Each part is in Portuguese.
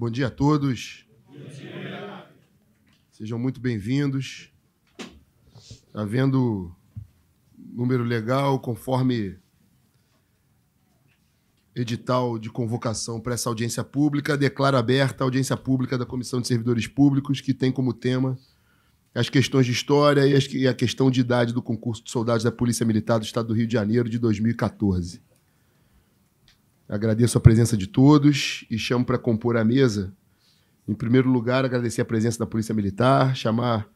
Bom dia a todos. Dia. Sejam muito bem-vindos. Está vendo número legal, conforme edital de convocação para essa audiência pública. Declara aberta a audiência pública da Comissão de Servidores Públicos, que tem como tema as questões de história e, e a questão de idade do concurso de soldados da Polícia Militar do Estado do Rio de Janeiro de 2014. Agradeço a presença de todos e chamo para compor a mesa. Em primeiro lugar, agradecer a presença da Polícia Militar, chamar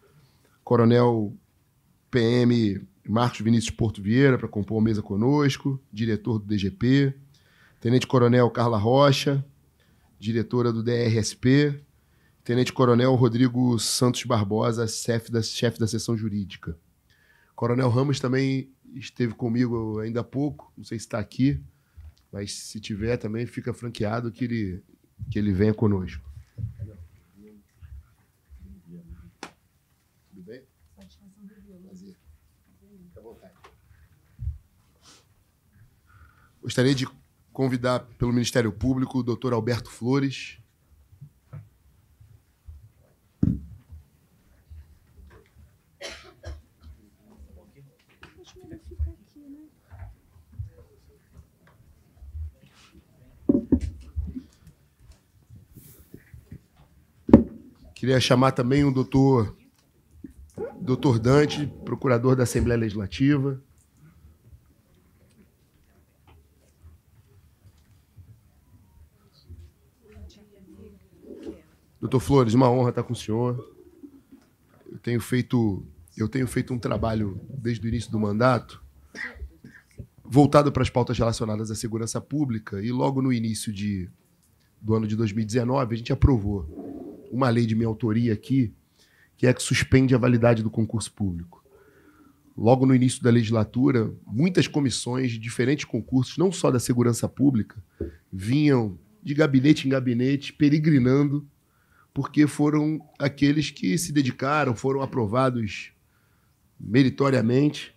Coronel PM Marcos Vinícius Porto Vieira para compor a mesa conosco, diretor do DGP, Tenente Coronel Carla Rocha, diretora do DRSP, Tenente Coronel Rodrigo Santos Barbosa, chefe da, chefe da seção jurídica. Coronel Ramos também esteve comigo ainda há pouco, não sei se está aqui, mas se tiver também, fica franqueado que ele, que ele venha conosco. Tudo bem? Né? Fica à vontade. Gostaria de convidar pelo Ministério Público o doutor Alberto Flores Queria chamar também o doutor, doutor Dante, procurador da Assembleia Legislativa. Doutor Flores, uma honra estar com o senhor. Eu tenho feito, eu tenho feito um trabalho desde o início do mandato voltado para as pautas relacionadas à segurança pública e logo no início de, do ano de 2019 a gente aprovou uma lei de minha autoria aqui, que é que suspende a validade do concurso público. Logo no início da legislatura, muitas comissões de diferentes concursos, não só da segurança pública, vinham de gabinete em gabinete, peregrinando, porque foram aqueles que se dedicaram, foram aprovados meritoriamente,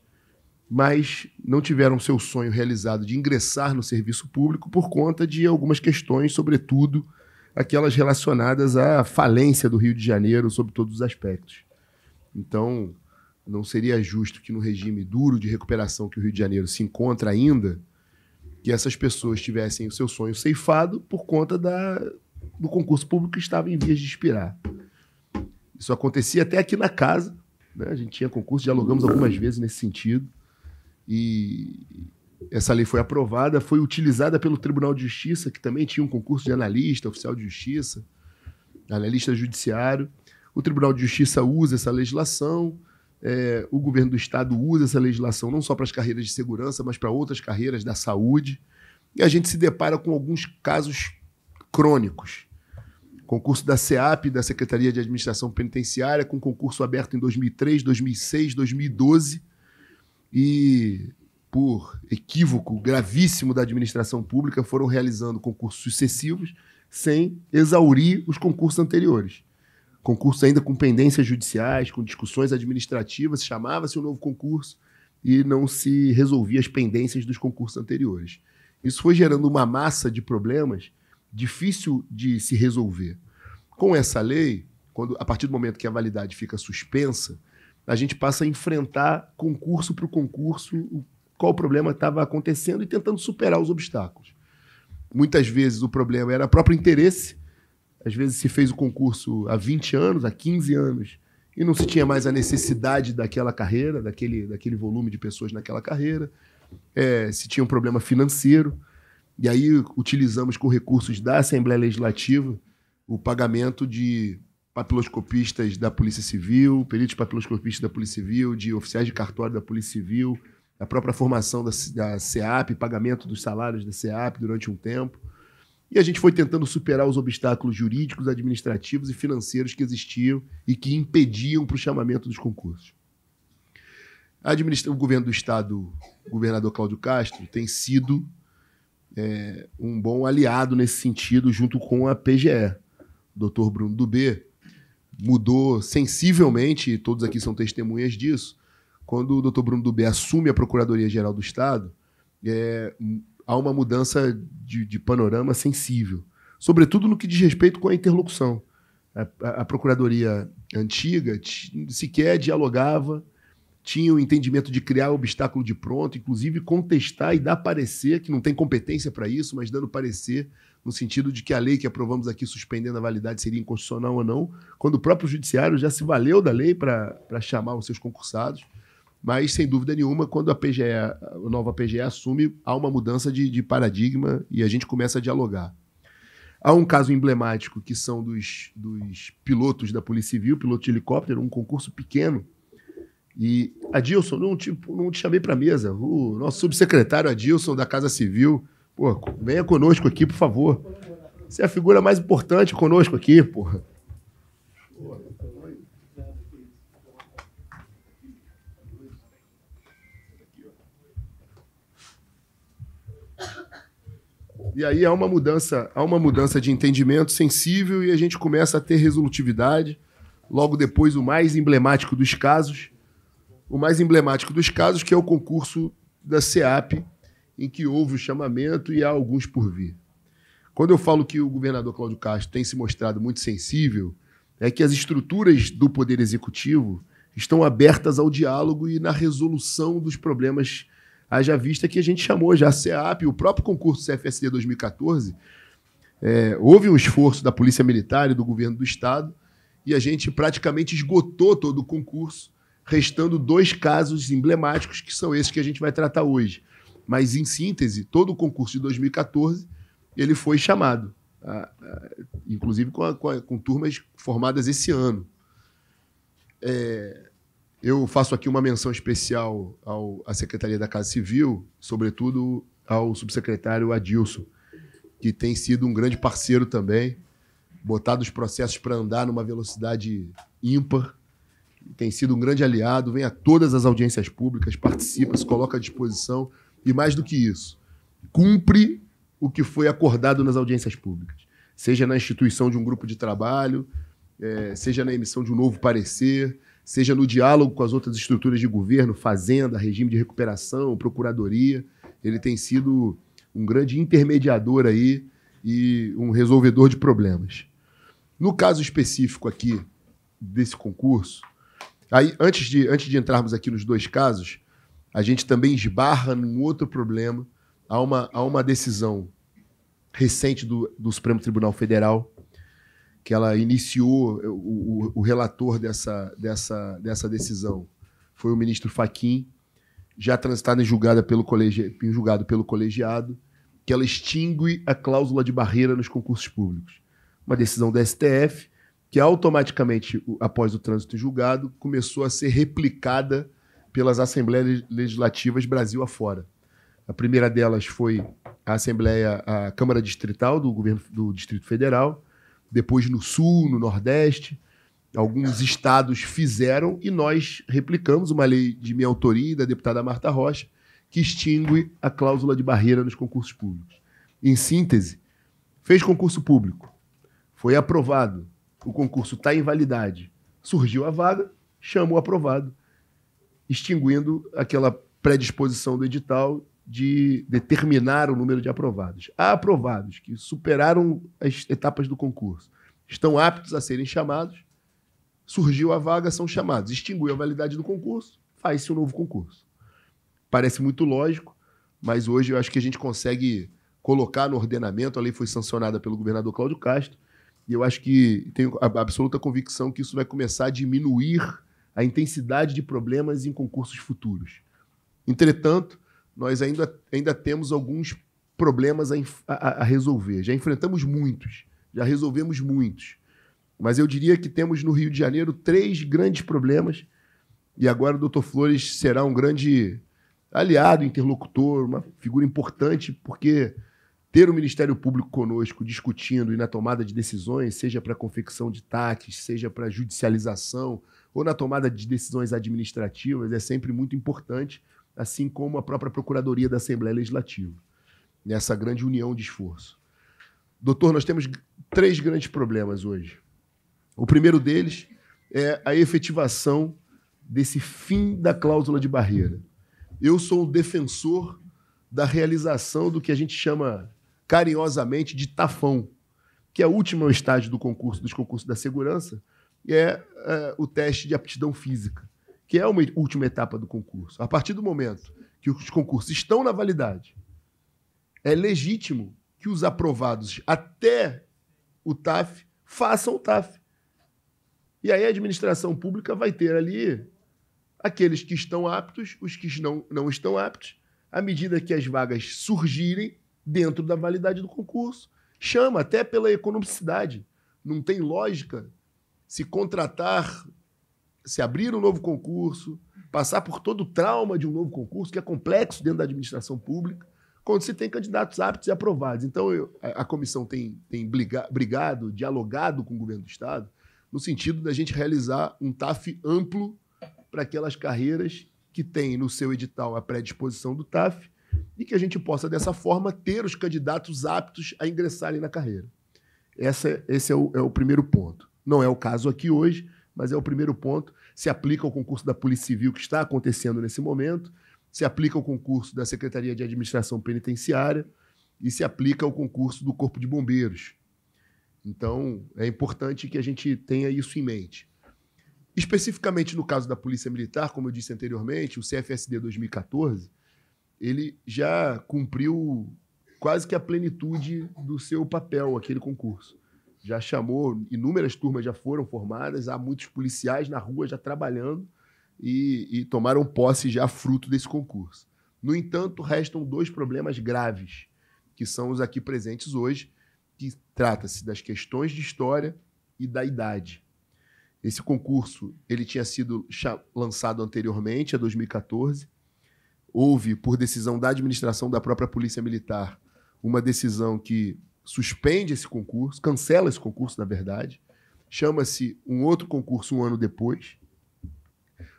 mas não tiveram seu sonho realizado de ingressar no serviço público por conta de algumas questões, sobretudo aquelas relacionadas à falência do Rio de Janeiro sob todos os aspectos. Então, não seria justo que no regime duro de recuperação que o Rio de Janeiro se encontra ainda, que essas pessoas tivessem o seu sonho ceifado por conta da, do concurso público que estava em vias de expirar. Isso acontecia até aqui na casa, né? a gente tinha concurso, dialogamos algumas vezes nesse sentido, e, essa lei foi aprovada, foi utilizada pelo Tribunal de Justiça, que também tinha um concurso de analista, oficial de justiça, analista judiciário. O Tribunal de Justiça usa essa legislação, é, o governo do estado usa essa legislação não só para as carreiras de segurança, mas para outras carreiras da saúde. E a gente se depara com alguns casos crônicos. Concurso da SEAP, da Secretaria de Administração Penitenciária, com concurso aberto em 2003, 2006, 2012. E por equívoco gravíssimo da administração pública, foram realizando concursos sucessivos sem exaurir os concursos anteriores. Concursos ainda com pendências judiciais, com discussões administrativas, chamava-se um novo concurso e não se resolvia as pendências dos concursos anteriores. Isso foi gerando uma massa de problemas difícil de se resolver. Com essa lei, quando a partir do momento que a validade fica suspensa, a gente passa a enfrentar concurso para concurso o qual problema estava acontecendo e tentando superar os obstáculos. Muitas vezes o problema era o próprio interesse, às vezes se fez o concurso há 20 anos, há 15 anos, e não se tinha mais a necessidade daquela carreira, daquele, daquele volume de pessoas naquela carreira, é, se tinha um problema financeiro. E aí utilizamos com recursos da Assembleia Legislativa o pagamento de papiloscopistas da Polícia Civil, peritos papiloscopistas da Polícia Civil, de oficiais de cartório da Polícia Civil, a própria formação da, da CEAP, pagamento dos salários da CEAP durante um tempo. E a gente foi tentando superar os obstáculos jurídicos, administrativos e financeiros que existiam e que impediam para o chamamento dos concursos. O governo do Estado, o governador Cláudio Castro, tem sido é, um bom aliado nesse sentido, junto com a PGE. O doutor Bruno Dubê mudou sensivelmente, e todos aqui são testemunhas disso, quando o doutor Bruno Dubé assume a Procuradoria-Geral do Estado, é, há uma mudança de, de, panorama sensível, sobretudo no que diz respeito com a interlocução. A, a, a Procuradoria antiga sequer dialogava, tinha o entendimento de criar obstáculo de pronto, inclusive contestar e dar parecer, que não tem competência para isso, mas dando parecer no sentido de que a lei que aprovamos aqui suspendendo a validade seria inconstitucional ou não, quando o próprio judiciário já se valeu da lei para chamar os seus concursados. Mas, sem dúvida nenhuma, quando a PGE, a nova PGE assume, há uma mudança de, de paradigma e a gente começa a dialogar. Há um caso emblemático que são dos, dos pilotos da Polícia Civil, piloto de helicóptero, um concurso pequeno. E Adilson, não te, não te chamei para mesa. O nosso subsecretário Adilson da Casa Civil, pô, venha conosco aqui, por favor. Você é a figura mais importante conosco aqui, porra. porra. E aí há uma mudança, há uma mudança de entendimento sensível e a gente começa a ter resolutividade. Logo depois, o mais emblemático dos casos, o mais emblemático dos casos, que é o concurso da SEAP, em que houve o chamamento e há alguns por vir. Quando eu falo que o governador Cláudio Castro tem se mostrado muito sensível, é que as estruturas do Poder Executivo estão abertas ao diálogo e na resolução dos problemas Haja vista que a gente chamou já a CEAP, o próprio concurso CFSD 2014, é, houve um esforço da Polícia Militar e do governo do Estado e a gente praticamente esgotou todo o concurso, restando dois casos emblemáticos que são esses que a gente vai tratar hoje. Mas, em síntese, todo o concurso de 2014 ele foi chamado, a, a, inclusive com, a, com, com, turmas formadas esse ano. É, eu faço aqui uma menção especial ao, à Secretaria da Casa Civil, sobretudo ao subsecretário Adilson, que tem sido um grande parceiro também, botado os processos para andar numa velocidade ímpar, tem sido um grande aliado, vem a todas as audiências públicas, participa, se coloca à disposição e, mais do que isso, cumpre o que foi acordado nas audiências públicas, seja na instituição de um grupo de trabalho, é, seja na emissão de um novo parecer seja no diálogo com as outras estruturas de governo, fazenda, regime de recuperação, procuradoria. Ele tem sido um grande intermediador aí e um resolvedor de problemas. No caso específico aqui desse concurso, aí antes de, antes de entrarmos aqui nos dois casos, a gente também esbarra num outro problema. Há uma, há uma decisão recente do, do Supremo Tribunal Federal que ela iniciou eh, o, o, o relator dessa, dessa, dessa decisão foi o ministro Faquim, já transitada em julgada pelo colegi... julgado pelo colegiado, que ela extingue a cláusula de barreira nos concursos públicos. Uma decisão da STF que automaticamente, após o trânsito em julgado, começou a ser replicada pelas assembleias legislativas Brasil afora. A primeira delas foi a Assembleia, a Câmara Distrital do governo do Distrito Federal, depois no Sul, no Nordeste. Alguns é. estados fizeram e nós replicamos uma lei de minha autoria da deputada Marta Rocha, que extingue a cláusula de barreira nos concursos públicos. Em síntese, fez concurso público, foi aprovado, o concurso está em validade, surgiu a vaga, chama o aprovado, extinguindo aquela predisposição do edital de determinar o número de aprovados. Há aprovados que superaram as etapas do concurso, estão aptos a serem chamados, surgiu a vaga, são chamados. Extinguiu a validade do concurso, faz-se um novo concurso. Parece muito lógico, mas hoje eu acho que a gente consegue colocar no ordenamento, a lei foi sancionada pelo governador Cláudio Castro, e eu acho que tenho a absoluta convicção que isso vai começar a diminuir a intensidade de problemas em concursos futuros. Entretanto, nós ainda, ainda temos alguns problemas a, a, a resolver. Já enfrentamos muitos, já resolvemos muitos. Mas eu diria que temos no Rio de Janeiro três grandes problemas. E agora o doutor Flores será um grande aliado, interlocutor, uma figura importante, porque ter o Ministério Público conosco discutindo e na tomada de decisões, seja para confecção de taques, seja para judicialização ou na tomada de decisões administrativas, é sempre muito importante assim como a própria Procuradoria da Assembleia Legislativa, nessa grande união de esforço. Doutor, nós temos três grandes problemas hoje. O primeiro deles é a efetivação desse fim da cláusula de barreira. Eu sou um defensor da realização do que a gente chama carinhosamente de tafão, que é o último estágio do concurso dos concursos da segurança, é, é o teste de aptidão física que é uma última etapa do concurso. A partir do momento que os concursos estão na validade, é legítimo que os aprovados até o TAF façam o TAF. E aí a administração pública vai ter ali aqueles que estão aptos, os que não, não estão aptos, à medida que as vagas surgirem dentro da validade do concurso. Chama até pela economicidade. Não tem lógica se contratar se abrir um novo concurso, passar por todo o trauma de um novo concurso, que é complexo dentro da administração pública, quando se tem candidatos aptos e aprovados. Então, eu, a, a, comissão tem, tem briga, brigado, dialogado com o governo do Estado, no sentido da gente realizar um TAF amplo para aquelas carreiras que têm no seu edital a predisposição do TAF e que a gente possa, dessa forma, ter os candidatos aptos a ingressarem na carreira. Essa, esse é o, é o primeiro ponto. Não é o caso aqui hoje, mas é o primeiro ponto. Se aplica ao concurso da Polícia Civil que está acontecendo nesse momento, se aplica ao concurso da Secretaria de Administração Penitenciária e se aplica ao concurso do Corpo de Bombeiros. Então, é importante que a gente tenha isso em mente. Especificamente no caso da Polícia Militar, como eu disse anteriormente, o CFSD 2014, ele já cumpriu quase que a plenitude do seu papel, aquele concurso já chamou, inúmeras turmas já foram formadas, há muitos policiais na rua já trabalhando e, e tomaram posse já fruto desse concurso. No entanto, restam dois problemas graves, que são os aqui presentes hoje, que trata-se das questões de história e da idade. Esse concurso ele tinha sido lançado anteriormente, a 2014. Houve, por decisão da administração da própria Polícia Militar, uma decisão que suspende esse concurso, cancela esse concurso, na verdade. Chama-se um outro concurso um ano depois.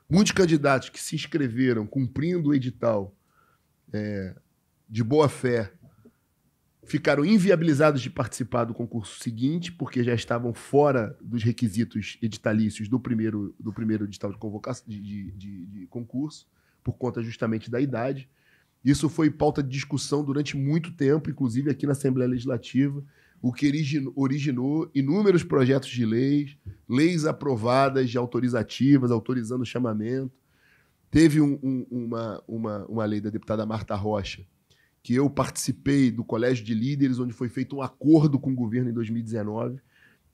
Muitos candidatos que se inscreveram cumprindo o edital é, de boa fé ficaram inviabilizados de participar do concurso seguinte, porque já estavam fora dos requisitos editalícios do primeiro, do primeiro edital de, convocação, de, de, de concurso, por conta justamente da idade. Isso foi pauta de discussão durante muito tempo, inclusive aqui na Assembleia Legislativa, o que originou inúmeros projetos de leis, leis aprovadas de autorizativas, autorizando o chamamento. Teve um, um, uma, uma, uma lei da deputada Marta Rocha, que eu participei do Colégio de Líderes, onde foi feito um acordo com o governo em 2019,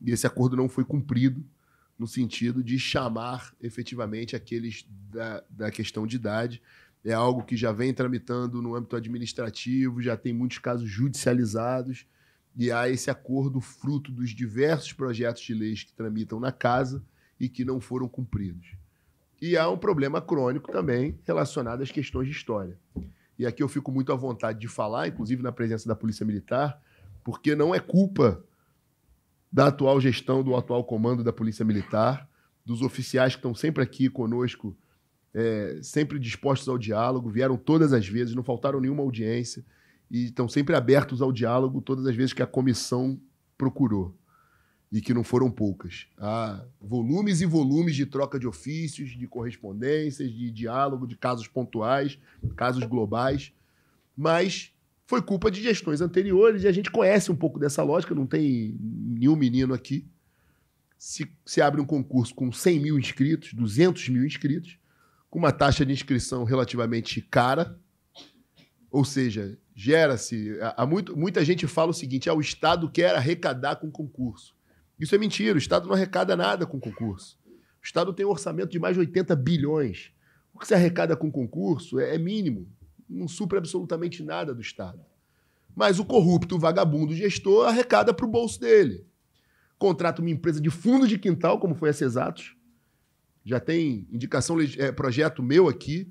e esse acordo não foi cumprido, no sentido de chamar efetivamente aqueles da, da questão de idade é algo que já vem tramitando no âmbito administrativo, já tem muitos casos judicializados, e há esse acordo fruto dos diversos projetos de leis que tramitam na casa e que não foram cumpridos. E há um problema crônico também relacionado às questões de história. E aqui eu fico muito à vontade de falar, inclusive na presença da Polícia Militar, porque não é culpa da atual gestão, do atual comando da Polícia Militar, dos oficiais que estão sempre aqui conosco é, sempre dispostos ao diálogo, vieram todas as vezes, não faltaram nenhuma audiência e estão sempre abertos ao diálogo todas as vezes que a comissão procurou e que não foram poucas. Há volumes e volumes de troca de ofícios, de correspondências, de diálogo, de casos pontuais, casos globais, mas foi culpa de gestões anteriores e a gente conhece um pouco dessa lógica, não tem nenhum menino aqui. Se, se abre um concurso com 100 mil inscritos, 200 mil inscritos, com uma taxa de inscrição relativamente cara, ou seja, gera-se. Muita gente fala o seguinte: ah, o Estado quer arrecadar com concurso. Isso é mentira, o Estado não arrecada nada com concurso. O Estado tem um orçamento de mais de 80 bilhões. O que se arrecada com concurso é, é mínimo, não supra absolutamente nada do Estado. Mas o corrupto, o vagabundo gestor arrecada para o bolso dele. Contrata uma empresa de fundo de quintal, como foi a Cesatos, já tem indicação, é, projeto meu aqui,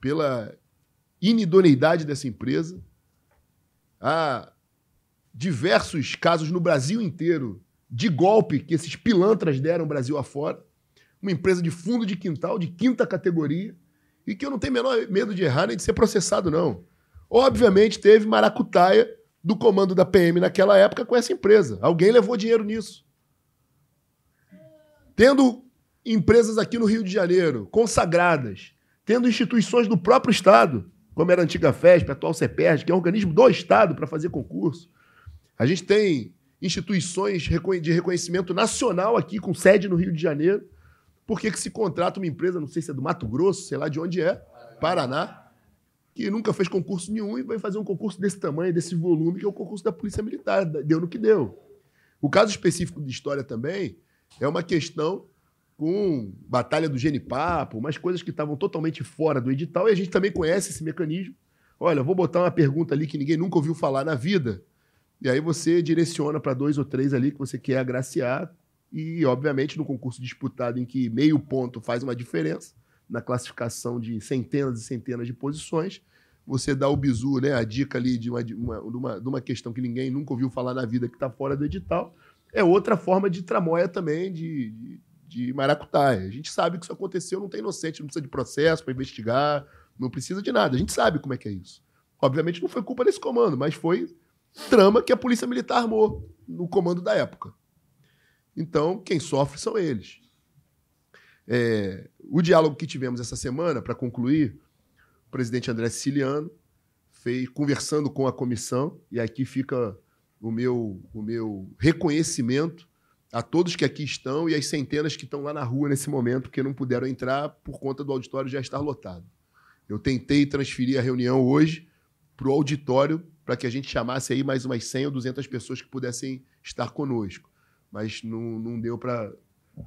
pela inidoneidade dessa empresa. Há diversos casos no Brasil inteiro de golpe que esses pilantras deram o Brasil afora. Uma empresa de fundo de quintal, de quinta categoria, e que eu não tenho menor medo de errar nem de ser processado, não. Obviamente teve maracutaia do comando da PM naquela época com essa empresa. Alguém levou dinheiro nisso. Tendo empresas aqui no Rio de Janeiro, consagradas, tendo instituições do próprio Estado, como era a antiga FESP, a atual CEPERD, que é um organismo do Estado para fazer concurso. A gente tem instituições de reconhecimento nacional aqui, com sede no Rio de Janeiro. Por que, que se contrata uma empresa, não sei se é do Mato Grosso, sei lá de onde é, Paraná, que nunca fez concurso nenhum e vai fazer um concurso desse tamanho, desse volume, que é o concurso da Polícia Militar. Deu no que deu. O caso específico de história também é uma questão com Batalha do Genipapo, umas coisas que estavam totalmente fora do edital, e a gente também conhece esse mecanismo. Olha, vou botar uma pergunta ali que ninguém nunca ouviu falar na vida, e aí você direciona para dois ou três ali que você quer agraciar, e obviamente no concurso disputado em que meio ponto faz uma diferença, na classificação de centenas e centenas de posições, você dá o bizu, né, a dica ali de uma, de uma, de uma, de uma questão que ninguém nunca ouviu falar na vida que está fora do edital, é outra forma de tramóia também, de, de de maracutaia. A gente sabe que isso aconteceu, não tem inocente, não precisa de processo para investigar, não precisa de nada. A gente sabe como é que é isso. Obviamente não foi culpa desse comando, mas foi trama que a polícia militar armou no comando da época. Então, quem sofre são eles. É, o diálogo que tivemos essa semana, para concluir, o presidente André Siciliano fez conversando com a comissão, e aqui fica o meu, o meu reconhecimento a todos que aqui estão e as centenas que estão lá na rua nesse momento, porque não puderam entrar por conta do auditório já estar lotado. Eu tentei transferir a reunião hoje para o auditório para que a gente chamasse aí mais umas 100 ou 200 pessoas que pudessem estar conosco. Mas não, não deu para.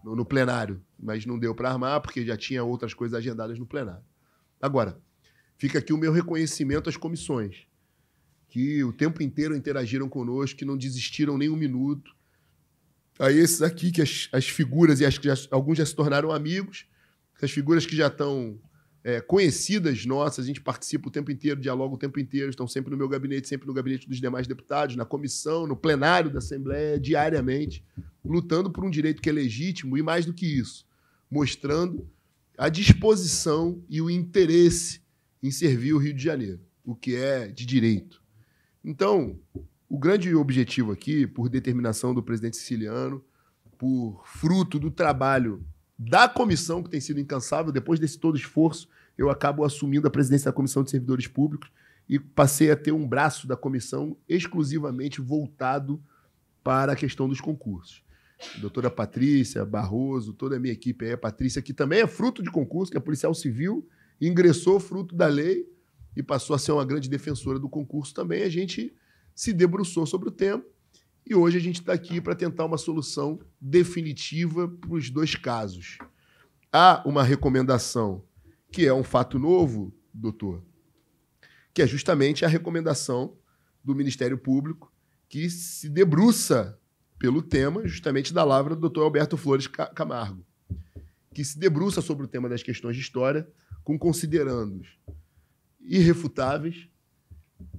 No, no plenário. Mas não deu para armar, porque já tinha outras coisas agendadas no plenário. Agora, fica aqui o meu reconhecimento às comissões, que o tempo inteiro interagiram conosco, que não desistiram nem um minuto, Aí esses aqui, que as, as figuras, e as, já, alguns já se tornaram amigos, as figuras que já estão é, conhecidas nossas, a gente participa o tempo inteiro, dialoga o tempo inteiro, estão sempre no meu gabinete, sempre no gabinete dos demais deputados, na comissão, no plenário da Assembleia, diariamente, lutando por um direito que é legítimo e, mais do que isso, mostrando a disposição e o interesse em servir o Rio de Janeiro, o que é de direito. Então, o grande objetivo aqui, por determinação do presidente siciliano, por fruto do trabalho da comissão, que tem sido incansável, depois desse todo esforço, eu acabo assumindo a presidência da Comissão de Servidores Públicos e passei a ter um braço da comissão exclusivamente voltado para a questão dos concursos. doutora Patrícia, Barroso, toda a minha equipe aí, a Patrícia, que também é fruto de concurso, que é policial civil, ingressou fruto da lei e passou a ser uma grande defensora do concurso também. A gente se debruçou sobre o tema e hoje a gente está aqui para tentar uma solução definitiva para os dois casos. Há uma recomendação que é um fato novo, doutor, que é justamente a recomendação do Ministério Público que se debruça pelo tema, justamente da lavra do doutor Alberto Flores Camargo, que se debruça sobre o tema das questões de história com considerandos irrefutáveis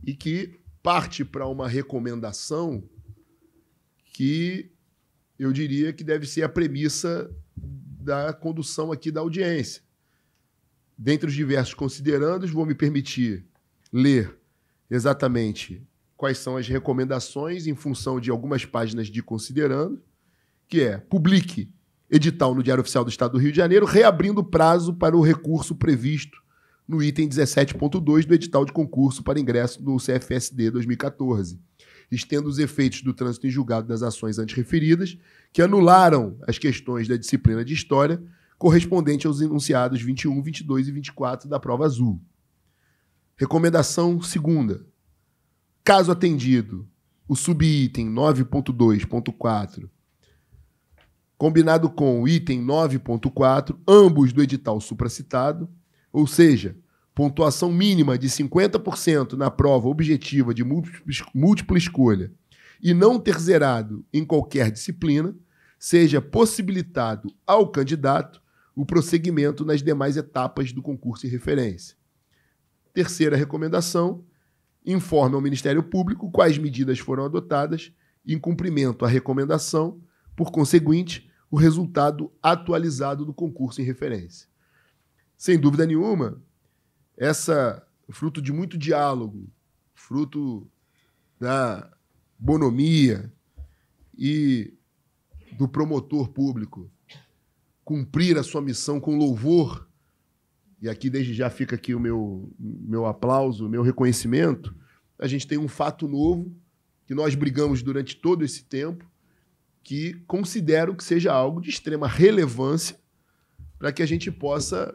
e que parte para uma recomendação que eu diria que deve ser a premissa da condução aqui da audiência. Dentre os diversos considerandos, vou me permitir ler exatamente quais são as recomendações em função de algumas páginas de considerando, que é: publique edital no Diário Oficial do Estado do Rio de Janeiro, reabrindo o prazo para o recurso previsto no item 17.2 do edital de concurso para ingresso no CFSD 2014, estendo os efeitos do trânsito em julgado das ações antes referidas, que anularam as questões da disciplina de História, correspondente aos enunciados 21, 22 e 24 da prova azul. Recomendação segunda. Caso atendido, o subitem 9.2.4 combinado com o item 9.4, ambos do edital supracitado, ou seja, pontuação mínima de 50% na prova objetiva de múltipla escolha e não ter zerado em qualquer disciplina, seja possibilitado ao candidato o prosseguimento nas demais etapas do concurso em referência. Terceira recomendação: informe ao Ministério Público quais medidas foram adotadas em cumprimento à recomendação, por conseguinte, o resultado atualizado do concurso em referência. Sem dúvida nenhuma, essa fruto de muito diálogo, fruto da bonomia e do promotor público cumprir a sua missão com louvor. E aqui desde já fica aqui o meu meu aplauso, meu reconhecimento. A gente tem um fato novo que nós brigamos durante todo esse tempo, que considero que seja algo de extrema relevância para que a gente possa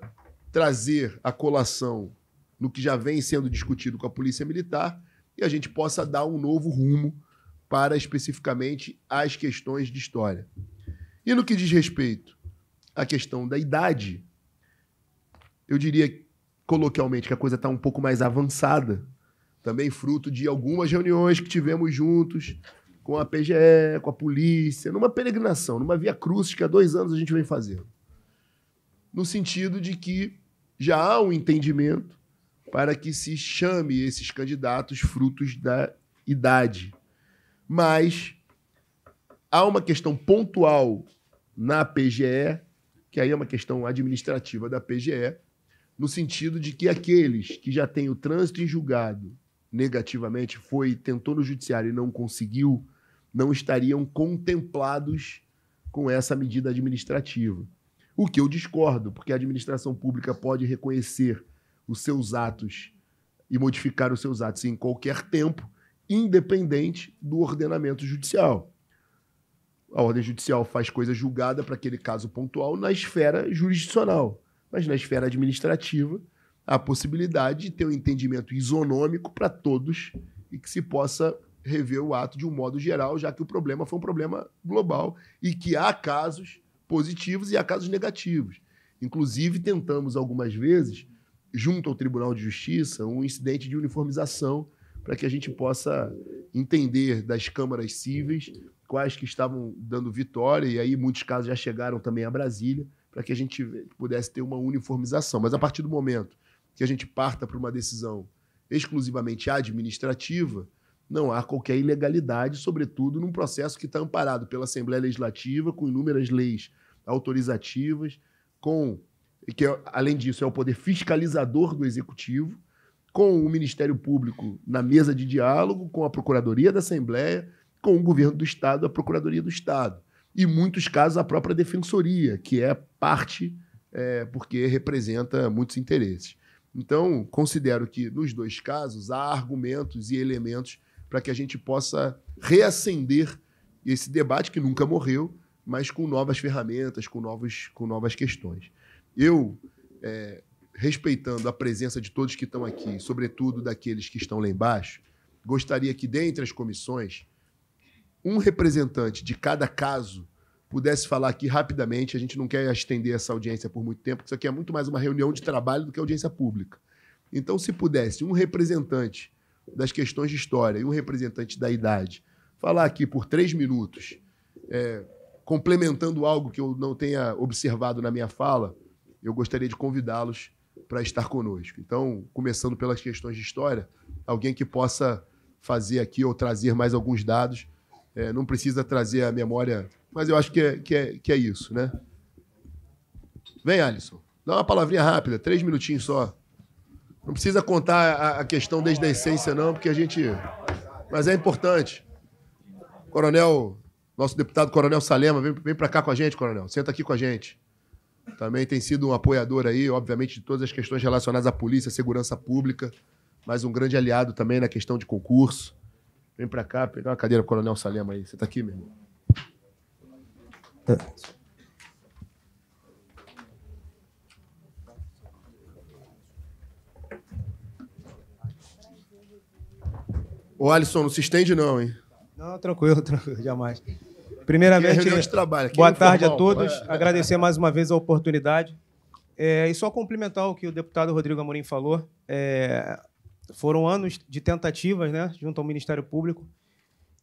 trazer a colação no que já vem sendo discutido com a Polícia Militar e a gente possa dar um novo rumo para especificamente as questões de história. E no que diz respeito à questão da idade, eu diria coloquialmente que a coisa está um pouco mais avançada, também fruto de algumas reuniões que tivemos juntos com a PGE, com a polícia, numa peregrinação, numa via cruz que há dois anos a gente vem fazendo. No sentido de que já há um entendimento para que se chame esses candidatos frutos da idade. Mas há uma questão pontual na PGE, que aí é uma questão administrativa da PGE, no sentido de que aqueles que já têm o trânsito em julgado negativamente, foi tentou no judiciário e não conseguiu, não estariam contemplados com essa medida administrativa. O que eu discordo, porque a administração pública pode reconhecer os seus atos e modificar os seus atos em qualquer tempo, independente do ordenamento judicial. A ordem judicial faz coisa julgada para aquele caso pontual na esfera jurisdicional, mas na esfera administrativa a possibilidade de ter um entendimento isonômico para todos e que se possa rever o ato de um modo geral, já que o problema foi um problema global e que há casos positivos e há casos negativos. Inclusive, tentamos algumas vezes, junto ao Tribunal de Justiça, um incidente de uniformização para que a gente possa entender das câmaras cíveis quais que estavam dando vitória, e aí muitos casos já chegaram também a Brasília, para que a gente pudesse ter uma uniformização. Mas a partir do momento que a gente parta para uma decisão exclusivamente administrativa, não há qualquer ilegalidade, sobretudo num processo que está amparado pela Assembleia Legislativa, com inúmeras leis autorizativas, com que é, além disso é o poder fiscalizador do executivo, com o Ministério Público na mesa de diálogo, com a Procuradoria da Assembleia, com o governo do Estado, a Procuradoria do Estado. E muitos casos a própria Defensoria, que é parte é, porque representa muitos interesses. Então, considero que nos dois casos há argumentos e elementos para que a gente possa reacender esse debate que nunca morreu, mas com novas ferramentas, com, novos, com novas questões. Eu, é, respeitando a presença de todos que estão aqui, sobretudo daqueles que estão lá embaixo, gostaria que, dentre as comissões, um representante de cada caso pudesse falar aqui rapidamente. A gente não quer estender essa audiência por muito tempo, porque isso aqui é muito mais uma reunião de trabalho do que audiência pública. Então, se pudesse, um representante das questões de história e um representante da idade falar aqui por três minutos, é, complementando algo que eu não tenha observado na minha fala, eu gostaria de convidá-los para estar conosco. Então, começando pelas questões de história, alguém que possa fazer aqui ou trazer mais alguns dados, é, não precisa trazer a memória, mas eu acho que é, que é, que é isso, né? Vem, Alisson. Dá uma palavrinha rápida, três minutinhos só. Não precisa contar a, a questão desde a essência, não, porque a gente. Mas é importante. Coronel, nosso deputado Coronel Salema, vem, vem para cá com a gente, Coronel. Senta aqui com a gente. Também tem sido um apoiador aí, obviamente, de todas as questões relacionadas à polícia, à segurança pública, mas um grande aliado também na questão de concurso. Vem para cá, pegar uma cadeira pro Coronel Salema aí. Você está aqui, meu irmão? Tá. Ô, Alisson, não se estende não, hein? Não, tranquilo, tranquilo, jamais. Primeiramente, é trabalho, boa tarde a todos. É. Agradecer mais uma vez a oportunidade. É, e só complementar o que o deputado Rodrigo Amorim falou. É, foram anos de tentativas né, junto ao Ministério Público.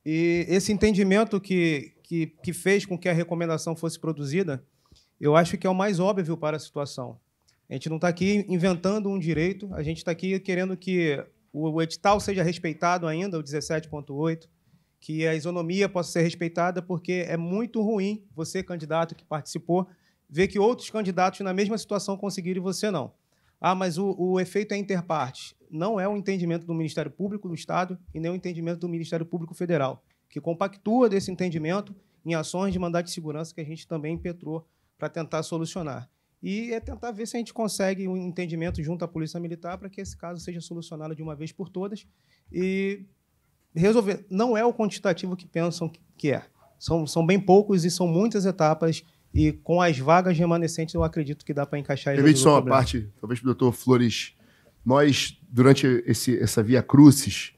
E esse entendimento que, que, que fez com que a recomendação fosse produzida, eu acho que é o mais óbvio para a situação. A gente não está aqui inventando um direito, a gente está aqui querendo que o edital seja respeitado ainda, o 17.8, que a isonomia possa ser respeitada, porque é muito ruim você, candidato que participou, ver que outros candidatos na mesma situação conseguiram e você não. Ah, mas o, o efeito é interparte. Não é o um entendimento do Ministério Público do Estado e nem o um entendimento do Ministério Público Federal, que compactua desse entendimento em ações de mandato de segurança que a gente também impetrou para tentar solucionar e é tentar ver se a gente consegue um entendimento junto à Polícia Militar para que esse caso seja solucionado de uma vez por todas e resolver. Não é o quantitativo que pensam que é. São, são bem poucos e são muitas etapas e com as vagas remanescentes eu acredito que dá para encaixar. Permite só uma parte, talvez para o doutor Flores. Nós, durante esse, essa Via Crucis,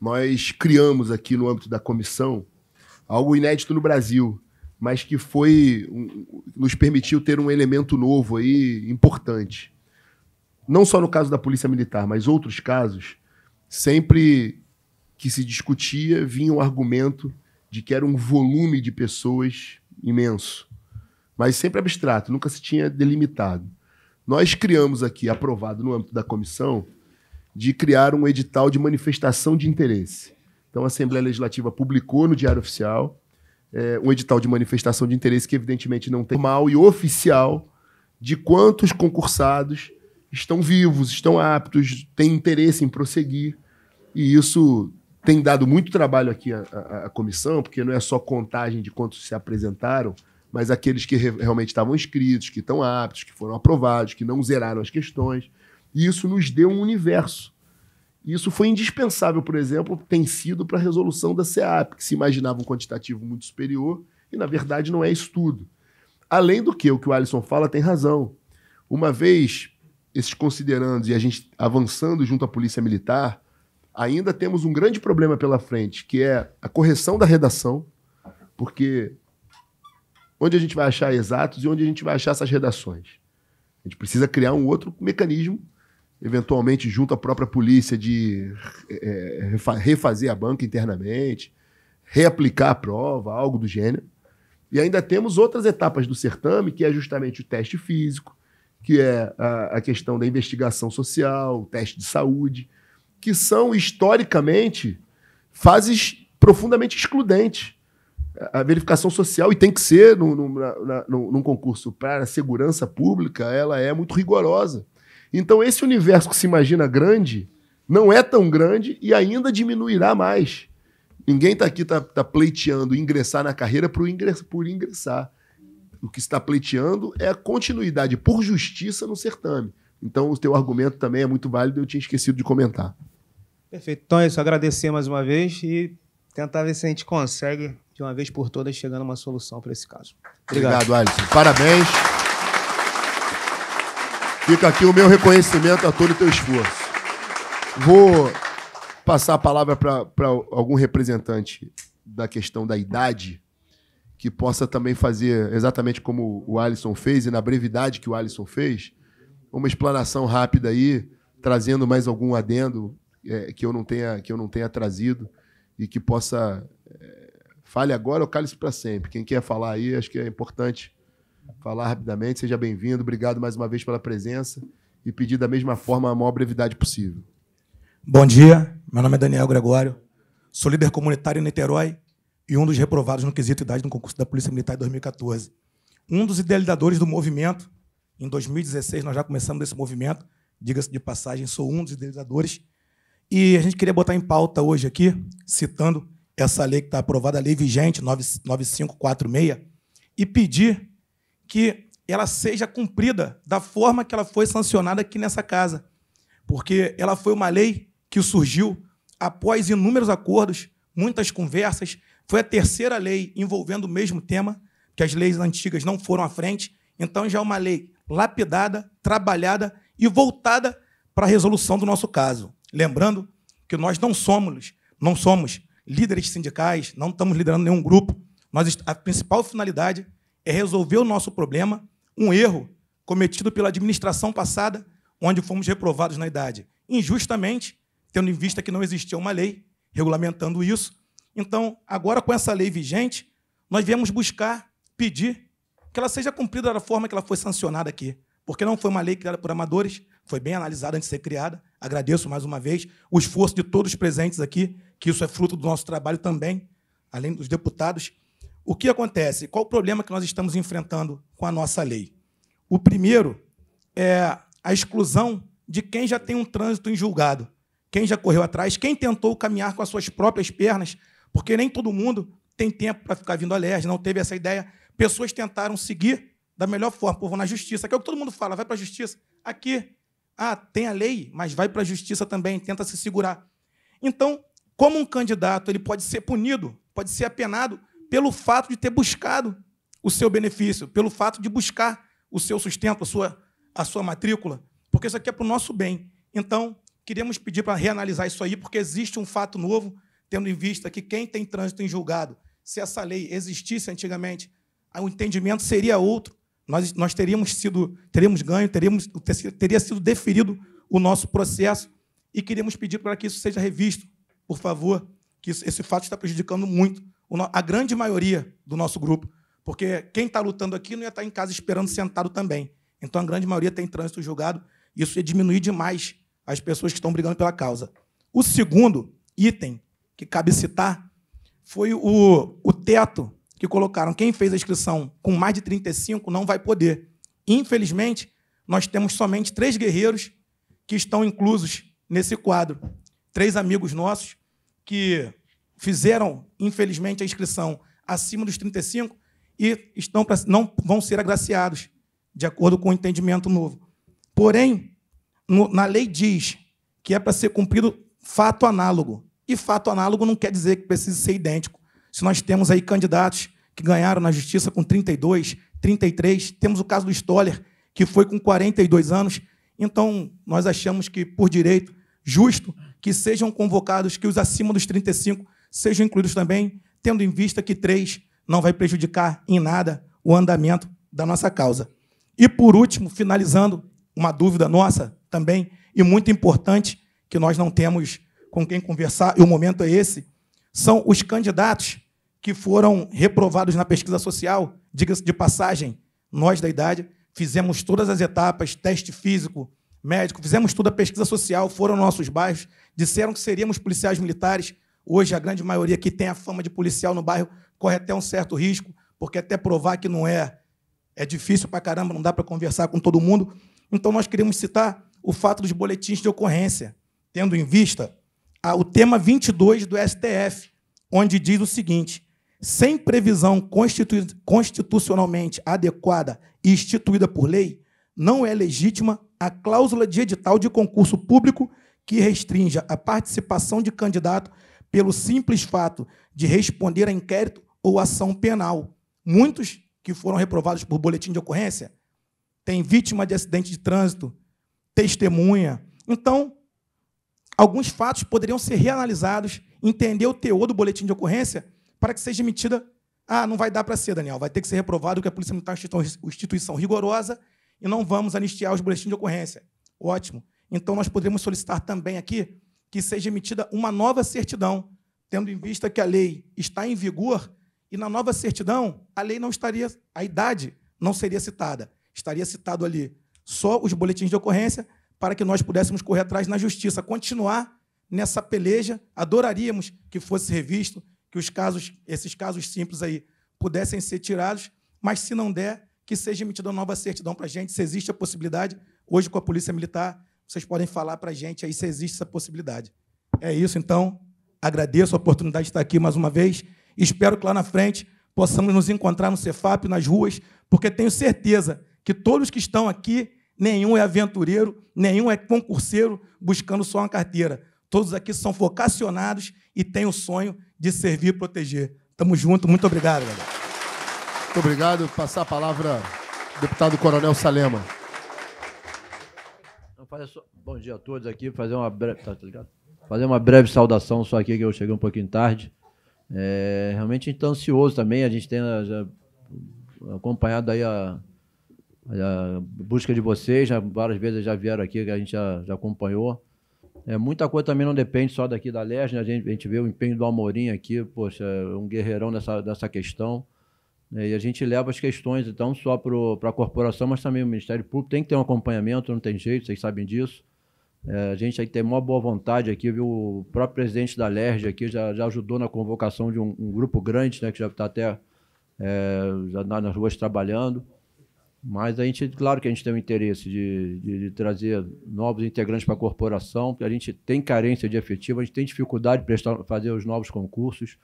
nós criamos aqui no âmbito da comissão algo inédito no Brasil, mas que foi um, nos permitiu ter um elemento novo aí importante. Não só no caso da Polícia Militar, mas outros casos, sempre que se discutia, vinha um argumento de que era um volume de pessoas imenso, mas sempre abstrato, nunca se tinha delimitado. Nós criamos aqui, aprovado no âmbito da comissão, de criar um edital de manifestação de interesse. Então a Assembleia Legislativa publicou no Diário Oficial é, um edital de manifestação de interesse que evidentemente não tem mal e oficial de quantos concursados estão vivos, estão aptos, têm interesse em prosseguir. E isso tem dado muito trabalho aqui à, comissão, porque não é só contagem de quantos se apresentaram, mas aqueles que re realmente estavam inscritos, que estão aptos, que foram aprovados, que não zeraram as questões. E isso nos deu um universo isso foi indispensável, por exemplo, tem sido para a resolução da CEAP, que se imaginava um quantitativo muito superior, e na verdade não é isso tudo. Além do que, o que o Alisson fala tem razão. Uma vez esses considerandos e a gente avançando junto à Polícia Militar, ainda temos um grande problema pela frente, que é a correção da redação, porque onde a gente vai achar exatos e onde a gente vai achar essas redações? A gente precisa criar um outro mecanismo eventualmente junto à própria polícia de é, é refazer a banca internamente, reaplicar a prova, algo do gênero. E ainda temos outras etapas do certame, que é justamente o teste físico, que é a, a questão da investigação social, o teste de saúde, que são historicamente fases profundamente excludentes. A verificação social, e tem que ser no, no, na, no, num concurso para a segurança pública, ela é muito rigorosa. Então, esse universo que se imagina grande não é tão grande e ainda diminuirá mais. Ninguém está aqui tá, tá, pleiteando ingressar na carreira por, ingress, por ingressar. O que está pleiteando é a continuidade por justiça no certame. Então, o teu argumento também é muito válido, eu tinha esquecido de comentar. Perfeito. Então é isso, agradecer mais uma vez e tentar ver se a gente consegue, de uma vez por todas, chegar uma solução para esse caso. Obrigado, Obrigado Alisson. Parabéns. Fica aqui o meu reconhecimento a todo o teu esforço. Vou passar a palavra para algum representante da questão da idade que possa também fazer exatamente como o Alisson fez e na brevidade que o Alisson fez, uma explanação rápida aí, trazendo mais algum adendo é, que eu não tenha que eu não tenha trazido e que possa é, fale agora ou cale-se para sempre. Quem quer falar aí, acho que é importante falar rapidamente. Seja bem-vindo, obrigado mais uma vez pela presença e pedir da mesma forma a maior brevidade possível. Bom dia, meu nome é Daniel Gregório, sou líder comunitário em Niterói e um dos reprovados no quesito idade no concurso da Polícia Militar em 2014. Um dos idealizadores do movimento, em 2016 nós já começamos esse movimento, diga-se de passagem, sou um dos idealizadores, e a gente queria botar em pauta hoje aqui, citando essa lei que está aprovada, a lei vigente 9546, e pedir que ela seja cumprida da forma que ela foi sancionada aqui nessa casa. Porque ela foi uma lei que surgiu após inúmeros acordos, muitas conversas, foi a terceira lei envolvendo o mesmo tema, que as leis antigas não foram à frente, então já é uma lei lapidada, trabalhada e voltada para a resolução do nosso caso. Lembrando que nós não somos, não somos líderes sindicais, não estamos liderando nenhum grupo. Nós, a principal finalidade é resolver o nosso problema, um erro cometido pela administração passada, onde fomos reprovados na idade, injustamente, tendo em vista que não existia uma lei regulamentando isso. Então, agora com essa lei vigente, nós viemos buscar pedir que ela seja cumprida da forma que ela foi sancionada aqui, porque não foi uma lei criada por amadores, foi bem analisada antes de ser criada. Agradeço mais uma vez o esforço de todos os presentes aqui, que isso é fruto do nosso trabalho também, além dos deputados. O que acontece? Qual o problema que nós estamos enfrentando com a nossa lei? O primeiro é a exclusão de quem já tem um trânsito em julgado, quem já correu atrás, quem tentou caminhar com as suas próprias pernas, porque nem todo mundo tem tempo para ficar vindo à não teve essa ideia. Pessoas tentaram seguir da melhor forma, por na justiça, que é o que todo mundo fala, vai para a justiça. Aqui, ah, tem a lei, mas vai para a justiça também, tenta se segurar. Então, como um candidato ele pode ser punido, pode ser apenado pelo fato de ter buscado o seu benefício, pelo fato de buscar o seu sustento, a sua, a sua matrícula, porque isso aqui é para o nosso bem. Então, queremos pedir para reanalisar isso aí, porque existe um fato novo, tendo em vista que quem tem trânsito em julgado, se essa lei existisse antigamente, o entendimento seria outro. Nós, nós teríamos sido, teríamos ganho, teríamos, teria sido deferido o nosso processo e queríamos pedir para que isso seja revisto, por favor, que esse fato está prejudicando muito a grande maioria do nosso grupo, porque quem está lutando aqui não ia estar tá em casa esperando sentado também. Então a grande maioria tem trânsito julgado, e isso ia diminuir demais as pessoas que estão brigando pela causa. O segundo item que cabe citar foi o, o teto que colocaram. Quem fez a inscrição com mais de 35 não vai poder. Infelizmente, nós temos somente três guerreiros que estão inclusos nesse quadro. Três amigos nossos que fizeram, infelizmente, a inscrição acima dos 35 e estão pra, não vão ser agraciados, de acordo com o entendimento novo. Porém, no, na lei diz que é para ser cumprido fato análogo. E fato análogo não quer dizer que precise ser idêntico. Se nós temos aí candidatos que ganharam na justiça com 32, 33, temos o caso do Stoller, que foi com 42 anos. Então, nós achamos que, por direito justo, que sejam convocados que os acima dos 35 sejam incluídos também, tendo em vista que três não vai prejudicar em nada o andamento da nossa causa. E por último, finalizando, uma dúvida nossa também, e muito importante, que nós não temos com quem conversar, e o momento é esse, são os candidatos que foram reprovados na pesquisa social, diga-se de passagem, nós da idade, fizemos todas as etapas, teste físico, médico, fizemos toda a pesquisa social, foram nossos bairros, disseram que seríamos policiais militares, Hoje, a grande maioria que tem a fama de policial no bairro corre até um certo risco, porque até provar que não é, é difícil para caramba, não dá para conversar com todo mundo. Então, nós queremos citar o fato dos boletins de ocorrência, tendo em vista o tema 22 do STF, onde diz o seguinte: sem previsão constitu constitucionalmente adequada e instituída por lei, não é legítima a cláusula de edital de concurso público que restrinja a participação de candidato pelo simples fato de responder a inquérito ou ação penal. Muitos que foram reprovados por boletim de ocorrência têm vítima de acidente de trânsito, testemunha. Então, alguns fatos poderiam ser reanalisados, entender o teor do boletim de ocorrência para que seja emitida. Ah, não vai dar para ser, Daniel, vai ter que ser reprovado, porque a Polícia Militar é uma instituição rigorosa e não vamos anistiar os boletins de ocorrência. Ótimo. Então, nós poderíamos solicitar também aqui que seja emitida uma nova certidão, tendo em vista que a lei está em vigor e na nova certidão a lei não estaria, a idade não seria citada. Estaria citado ali só os boletins de ocorrência para que nós pudéssemos correr atrás na justiça, continuar nessa peleja. Adoraríamos que fosse revisto, que os casos, esses casos simples aí pudessem ser tirados, mas se não der, que seja emitida uma nova certidão para a gente, se existe a possibilidade, hoje com a Polícia Militar, vocês podem falar para a gente aí se existe essa possibilidade. É isso, então. Agradeço a oportunidade de estar aqui mais uma vez. Espero que lá na frente possamos nos encontrar no Cefap, nas ruas, porque tenho certeza que todos que estão aqui, nenhum é aventureiro, nenhum é concurseiro buscando só uma carteira. Todos aqui são vocacionados e têm o sonho de servir e proteger. Tamo junto, muito obrigado, galera. Muito obrigado. Passar a palavra ao deputado Coronel Salema. Só... Bom dia a todos aqui. Fazer uma breve. Tá, tá fazer uma breve saudação só aqui, que eu cheguei um pouquinho tarde. É, realmente a gente tá ansioso também, a gente tem né, já, acompanhado aí a, a, busca de vocês, já, várias vezes já vieram aqui, que a gente já, já acompanhou. É, muita coisa também não depende só daqui da Lesne, a gente, a gente vê o empenho do Amorim aqui, poxa, é um guerreirão nessa, nessa questão. Né? E a gente leva as questões, então, só para a corporação, mas também o Ministério Público. Tem que ter um acompanhamento, não tem jeito, vocês sabem disso. É, a gente aí tem uma boa vontade aqui, viu? O próprio presidente da LERJ aqui já, já ajudou na convocação de um, um grupo grande, né? Que já está até é, já nas ruas trabalhando. Mas a gente, claro que a gente tem o interesse de, de, de trazer novos integrantes para a corporação, porque a gente tem carência de efetivo, a gente tem dificuldade de prestar, fazer os novos concursos.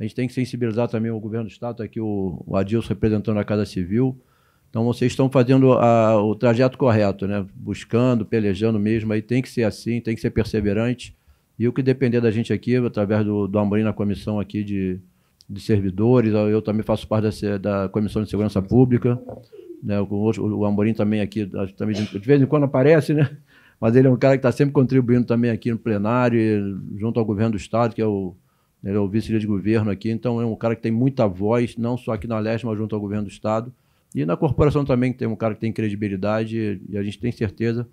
A gente tem que sensibilizar também o governo do Estado, tá aqui o, o Adilson representando a Casa Civil. Então, vocês estão fazendo a, o trajeto correto, né? buscando, pelejando mesmo. Aí tem que ser assim, tem que ser perseverante. E o que depender da gente aqui, através do, do Amorim na comissão aqui de, de servidores, eu também faço parte da, da Comissão de Segurança Pública, né? o, o Amorim também aqui, também de, de vez em quando aparece, né? mas ele é um cara que está sempre contribuindo também aqui no plenário, junto ao governo do Estado, que é o ele é o vice-líder de governo aqui, então é um cara que tem muita voz, não só aqui na Leste, mas junto ao governo do Estado. E na corporação também, tem um cara que tem credibilidade, e a gente tem certeza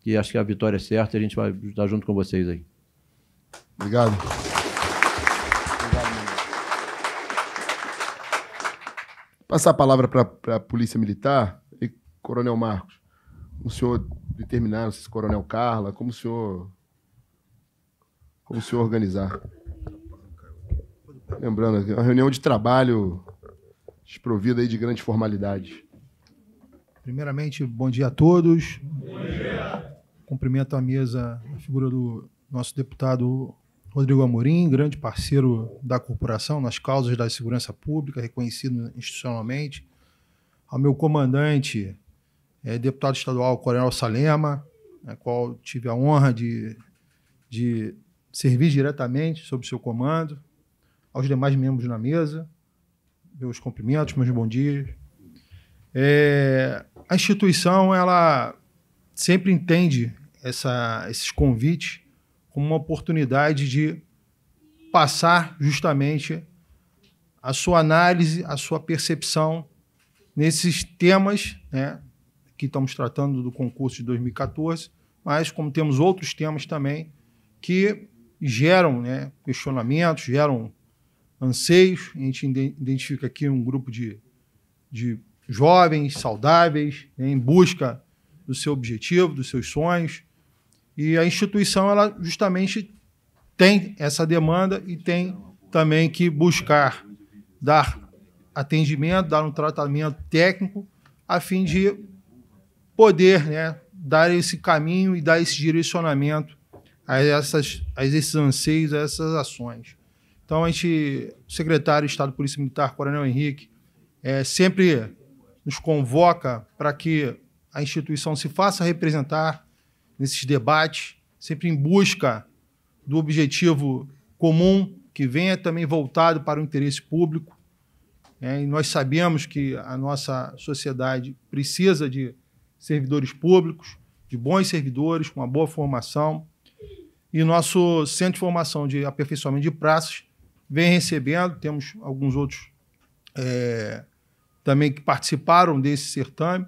que acho que a vitória é certa e a gente vai estar junto com vocês aí. Obrigado. Obrigado Passar a palavra para a Polícia Militar e Coronel Marcos. O senhor determinar, se Coronel Carla, como o senhor, como o senhor organizar? Lembrando, é uma reunião de trabalho desprovida aí de grandes formalidades. Primeiramente, bom dia a todos. Bom dia. Cumprimento a mesa, a figura do nosso deputado Rodrigo Amorim, grande parceiro da corporação nas causas da segurança pública, reconhecido institucionalmente. Ao meu comandante, é, deputado estadual Coronel Salema, a qual tive a honra de, de servir diretamente sob seu comando aos demais membros na mesa, meus cumprimentos, meus bons dias. É, a instituição ela sempre entende essa, esses convites como uma oportunidade de passar justamente a sua análise, a sua percepção nesses temas né, que estamos tratando do concurso de 2014, mas como temos outros temas também que geram né, questionamentos, geram anseios. A gente identifica aqui um grupo de, de jovens, saudáveis, né, em busca do seu objetivo, dos seus sonhos. E a instituição, ela justamente tem essa demanda e tem também que buscar dar atendimento, dar um tratamento técnico, a fim de poder né, dar esse caminho e dar esse direcionamento a, essas, a esses anseios, a essas ações. Então, a gente, o secretário de Estado de Polícia Militar, Coronel Henrique, é, sempre nos convoca para que a instituição se faça representar nesses debates, sempre em busca do objetivo comum, que venha também voltado para o interesse público. É, e nós sabemos que a nossa sociedade precisa de servidores públicos, de bons servidores, com uma boa formação. E nosso centro de formação de aperfeiçoamento de praças vem recebendo. Temos alguns outros é, também que participaram desse certame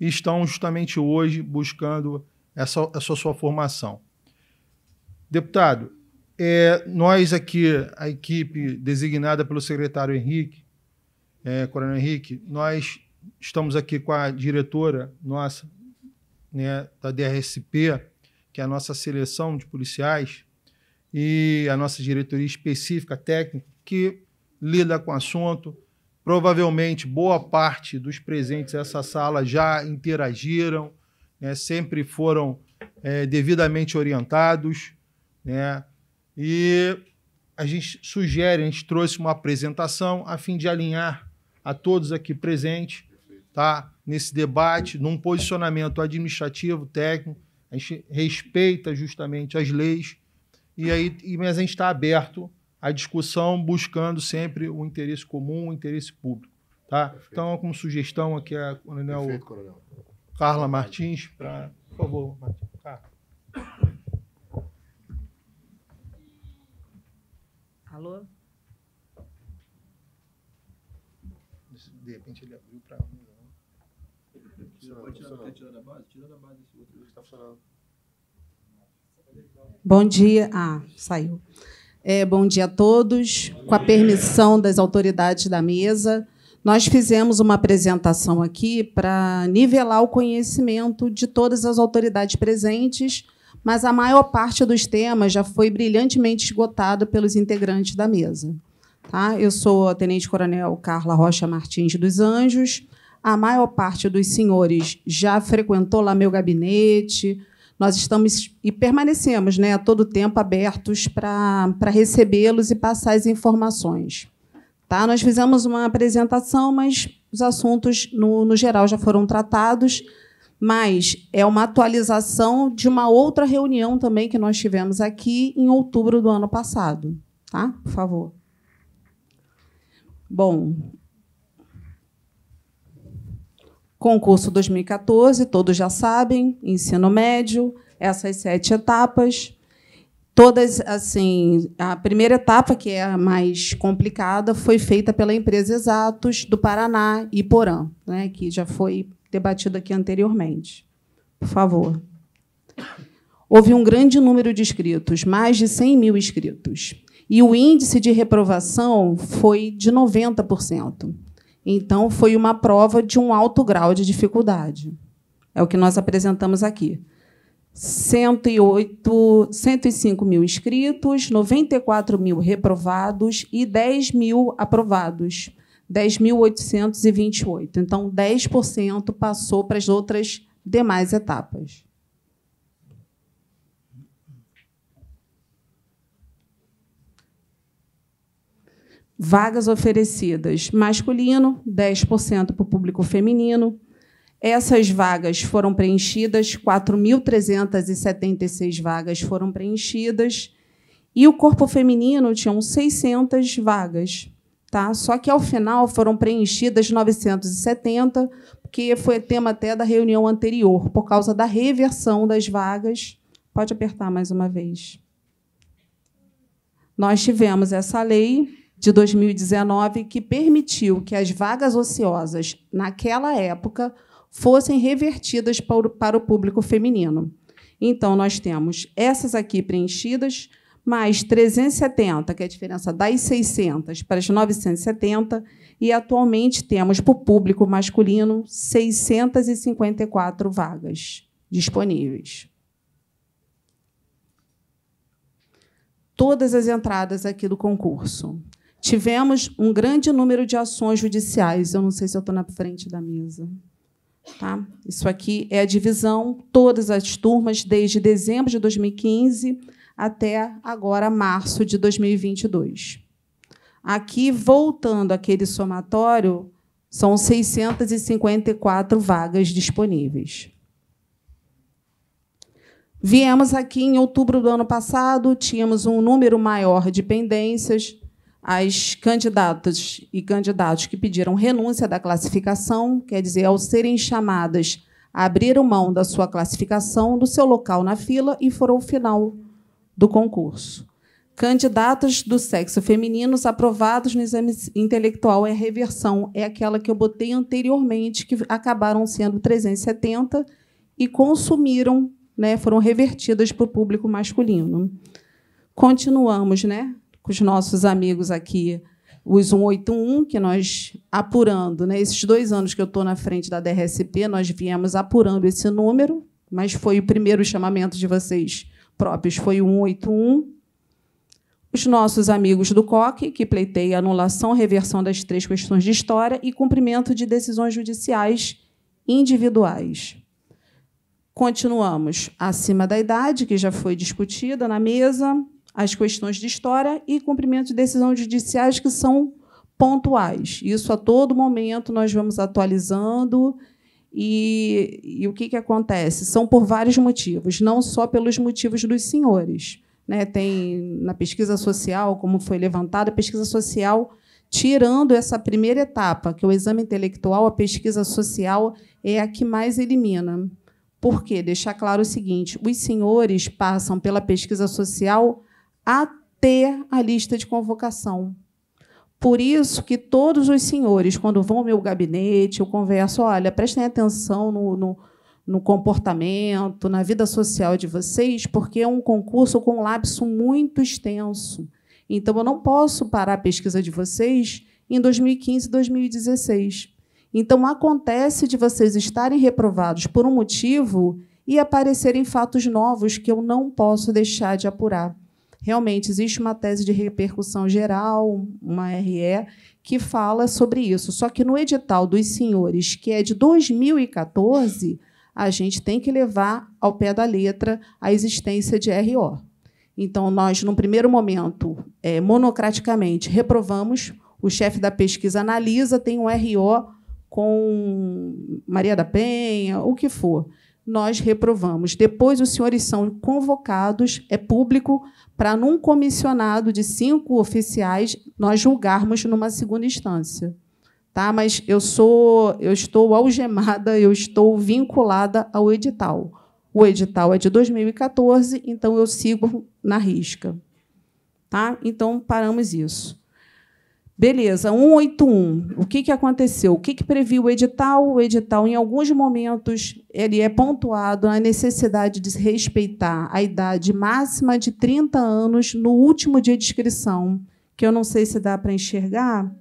e estão justamente hoje buscando essa, essa sua formação. Deputado, é, nós aqui, a equipe designada pelo secretário Henrique, é, Coronel Henrique, nós estamos aqui com a diretora nossa, né, da DRSP, que é a nossa seleção de policiais, e a nossa diretoria específica técnica que lida com o assunto. Provavelmente boa parte dos presentes nessa sala já interagiram, né? sempre foram é, devidamente orientados. Né? E a gente sugere, a gente trouxe uma apresentação a fim de alinhar a todos aqui presentes tá? nesse debate, num posicionamento administrativo, técnico. A gente respeita justamente as leis e aí, e, mas a gente está aberto à discussão, buscando sempre o interesse comum, o interesse público. Tá? Então, como sugestão aqui a é, coronel, Perfeito, coronel. Carla Martins, pra, por favor, Martins. Carla. Tá. Alô? De repente ele abriu para mim. Você pode tirar da base? Tira da base esse outro. Está funcionando. Bom dia. Ah, saiu. É, bom dia a todos. Com a permissão das autoridades da mesa, nós fizemos uma apresentação aqui para nivelar o conhecimento de todas as autoridades presentes, mas a maior parte dos temas já foi brilhantemente esgotado pelos integrantes da mesa. Tá? Eu sou a Tenente Coronel Carla Rocha Martins dos Anjos. A maior parte dos senhores já frequentou lá meu gabinete, nós estamos e permanecemos né, a todo tempo abertos para recebê-los e passar as informações. Tá? Nós fizemos uma apresentação, mas os assuntos, no, no geral, já foram tratados, mas é uma atualização de uma outra reunião também que nós tivemos aqui em outubro do ano passado. Tá? Por favor. Bom, Concurso 2014, todos já sabem, ensino médio, essas sete etapas. Todas, assim, a primeira etapa, que é a mais complicada, foi feita pela empresa Exatos do Paraná e Porã, né, que já foi debatido aqui anteriormente. Por favor. Houve um grande número de inscritos, mais de 100 mil inscritos. E o índice de reprovação foi de 90%. Então, foi uma prova de um alto grau de dificuldade. É o que nós apresentamos aqui. 108, 105 mil inscritos, 94 mil reprovados e 10 mil aprovados. 10.828. Então, 10% passou para as outras demais etapas. Vagas oferecidas masculino, 10% para o público feminino. Essas vagas foram preenchidas, 4.376 vagas foram preenchidas. E o corpo feminino tinha 600 vagas. Tá? Só que, ao final, foram preenchidas 970, que foi tema até da reunião anterior, por causa da reversão das vagas. Pode apertar mais uma vez. Nós tivemos essa lei de 2019 que permitiu que as vagas ociosas, naquela época, fossem revertidas para o público feminino. Então, nós temos essas aqui preenchidas, mais 370, que é a diferença das 600 para as 970, e atualmente temos para o público masculino 654 vagas disponíveis. Todas as entradas aqui do concurso. Tivemos um grande número de ações judiciais. Eu não sei se eu estou na frente da mesa. Tá? Isso aqui é a divisão, todas as turmas, desde dezembro de 2015 até agora, março de 2022. Aqui, voltando aquele somatório, são 654 vagas disponíveis. Viemos aqui em outubro do ano passado, tínhamos um número maior de pendências, as candidatas e candidatos que pediram renúncia da classificação, quer dizer, ao serem chamadas, abriram mão da sua classificação, do seu local na fila e foram ao final do concurso. Candidatas do sexo feminino aprovados no exame intelectual é reversão, é aquela que eu botei anteriormente, que acabaram sendo 370 e consumiram, né, foram revertidas para o público masculino. Continuamos, né? com os nossos amigos aqui, os 181, que nós apurando, né, esses dois anos que eu estou na frente da DRSP, nós viemos apurando esse número, mas foi o primeiro chamamento de vocês próprios, foi o 181. Os nossos amigos do COC, que pleiteia anulação, reversão das três questões de história e cumprimento de decisões judiciais individuais. Continuamos acima da idade, que já foi discutida na mesa as questões de história e cumprimento de decisões judiciais que são pontuais. Isso a todo momento nós vamos atualizando. E, e o que, que acontece? São por vários motivos, não só pelos motivos dos senhores. Né? Tem na pesquisa social, como foi levantada, a pesquisa social tirando essa primeira etapa, que é o exame intelectual, a pesquisa social é a que mais elimina. Por quê? Deixar claro o seguinte: os senhores passam pela pesquisa social até a lista de convocação. Por isso que todos os senhores, quando vão ao meu gabinete, eu converso, olha, prestem atenção no, no, no comportamento, na vida social de vocês, porque é um concurso com um lapso muito extenso. Então, eu não posso parar a pesquisa de vocês em 2015 e 2016. Então, acontece de vocês estarem reprovados por um motivo e aparecerem fatos novos que eu não posso deixar de apurar. Realmente, existe uma tese de repercussão geral, uma RE, que fala sobre isso. Só que no edital dos senhores, que é de 2014, a gente tem que levar ao pé da letra a existência de RO. Então, nós, num primeiro momento, é, monocraticamente, reprovamos. O chefe da pesquisa analisa, tem um RO com Maria da Penha, o que for nós reprovamos. Depois, os senhores são convocados, é público, para, num comissionado de cinco oficiais, nós julgarmos numa segunda instância. Tá? Mas eu sou, eu estou algemada, eu estou vinculada ao edital. O edital é de 2014, então eu sigo na risca. Tá? Então, paramos isso. Beleza, 181. O que, que aconteceu? O que, que previu o edital? O edital, em alguns momentos, ele é pontuado na necessidade de respeitar a idade máxima de 30 anos no último dia de inscrição, que eu não sei se dá para enxergar.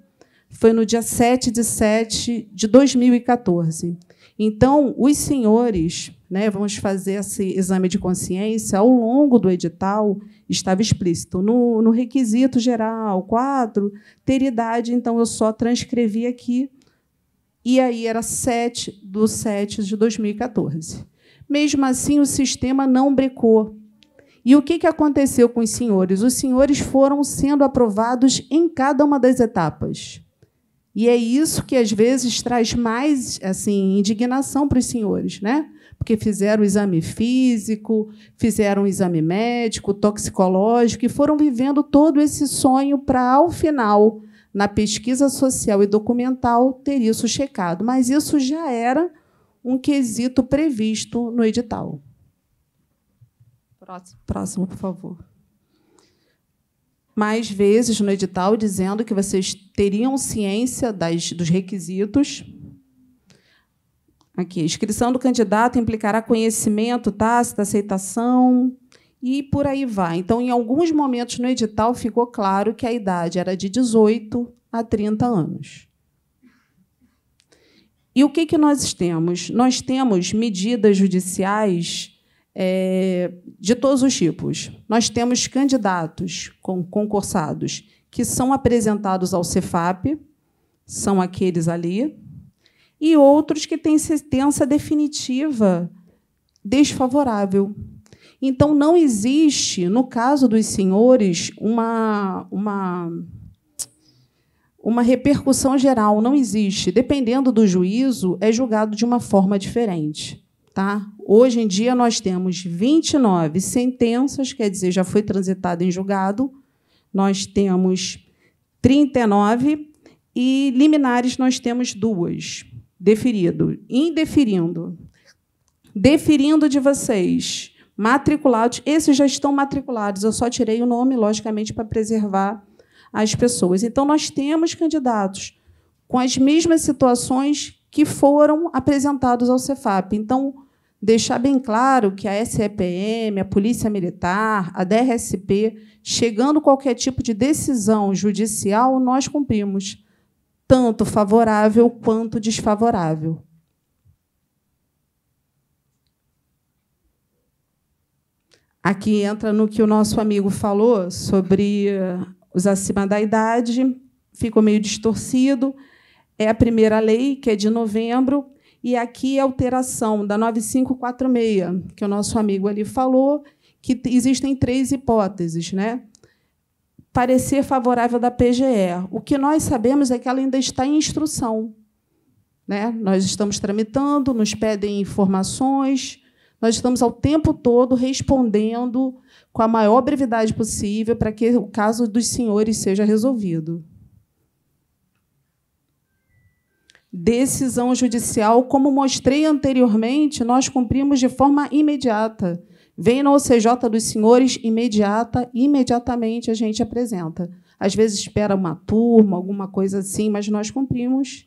Foi no dia 7 de 7 de 2014. Então, os senhores né, vamos fazer esse exame de consciência, ao longo do edital estava explícito. No, no requisito geral, quadro, ter idade, então eu só transcrevi aqui, e aí era 7 de 7 de 2014. Mesmo assim, o sistema não brecou. E o que, que aconteceu com os senhores? Os senhores foram sendo aprovados em cada uma das etapas. E é isso que às vezes traz mais assim indignação para os senhores, né? porque fizeram o exame físico, fizeram o exame médico, toxicológico, e foram vivendo todo esse sonho para, ao final, na pesquisa social e documental, ter isso checado. Mas isso já era um quesito previsto no edital. Próximo, Próximo por favor mais vezes no edital dizendo que vocês teriam ciência das, dos requisitos Aqui, inscrição do candidato implicará conhecimento tácito, aceitação e por aí vai. Então, em alguns momentos no edital ficou claro que a idade era de 18 a 30 anos. E o que, que nós temos? Nós temos medidas judiciais é, de todos os tipos. Nós temos candidatos concursados que são apresentados ao Cefap, são aqueles ali, e outros que têm sentença definitiva desfavorável. Então, não existe, no caso dos senhores, uma, uma, uma repercussão geral, não existe. Dependendo do juízo, é julgado de uma forma diferente. Tá? Hoje em dia, nós temos 29 sentenças, quer dizer, já foi transitado em julgado, nós temos 39 e liminares nós temos duas deferido, indeferindo, deferindo de vocês, matriculados, esses já estão matriculados, eu só tirei o nome, logicamente, para preservar as pessoas. Então, nós temos candidatos com as mesmas situações que foram apresentados ao Cefap. Então, deixar bem claro que a SEPM, a Polícia Militar, a DRSP, chegando qualquer tipo de decisão judicial, nós cumprimos tanto favorável quanto desfavorável. Aqui entra no que o nosso amigo falou sobre eh, os acima da idade, ficou meio distorcido. É a primeira lei, que é de novembro, e aqui é a alteração da 9546, que o nosso amigo ali falou, que existem três hipóteses, né? parecer favorável da PGE. O que nós sabemos é que ela ainda está em instrução. Né? Nós estamos tramitando, nos pedem informações, nós estamos ao tempo todo respondendo com a maior brevidade possível para que o caso dos senhores seja resolvido. Decisão judicial, como mostrei anteriormente, nós cumprimos de forma imediata. Vem na Ocj dos senhores imediata, imediatamente a gente apresenta. Às vezes espera uma turma, alguma coisa assim, mas nós cumprimos.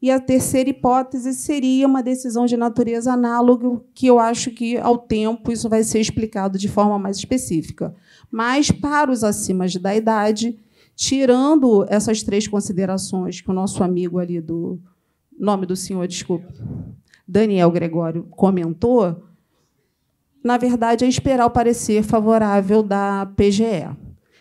E a terceira hipótese seria uma decisão de natureza análoga, que eu acho que ao tempo isso vai ser explicado de forma mais específica. Mas para os acima da idade, tirando essas três considerações que o nosso amigo ali do nome do senhor, desculpe, Daniel Gregório comentou, na verdade, é esperar o parecer favorável da PGE.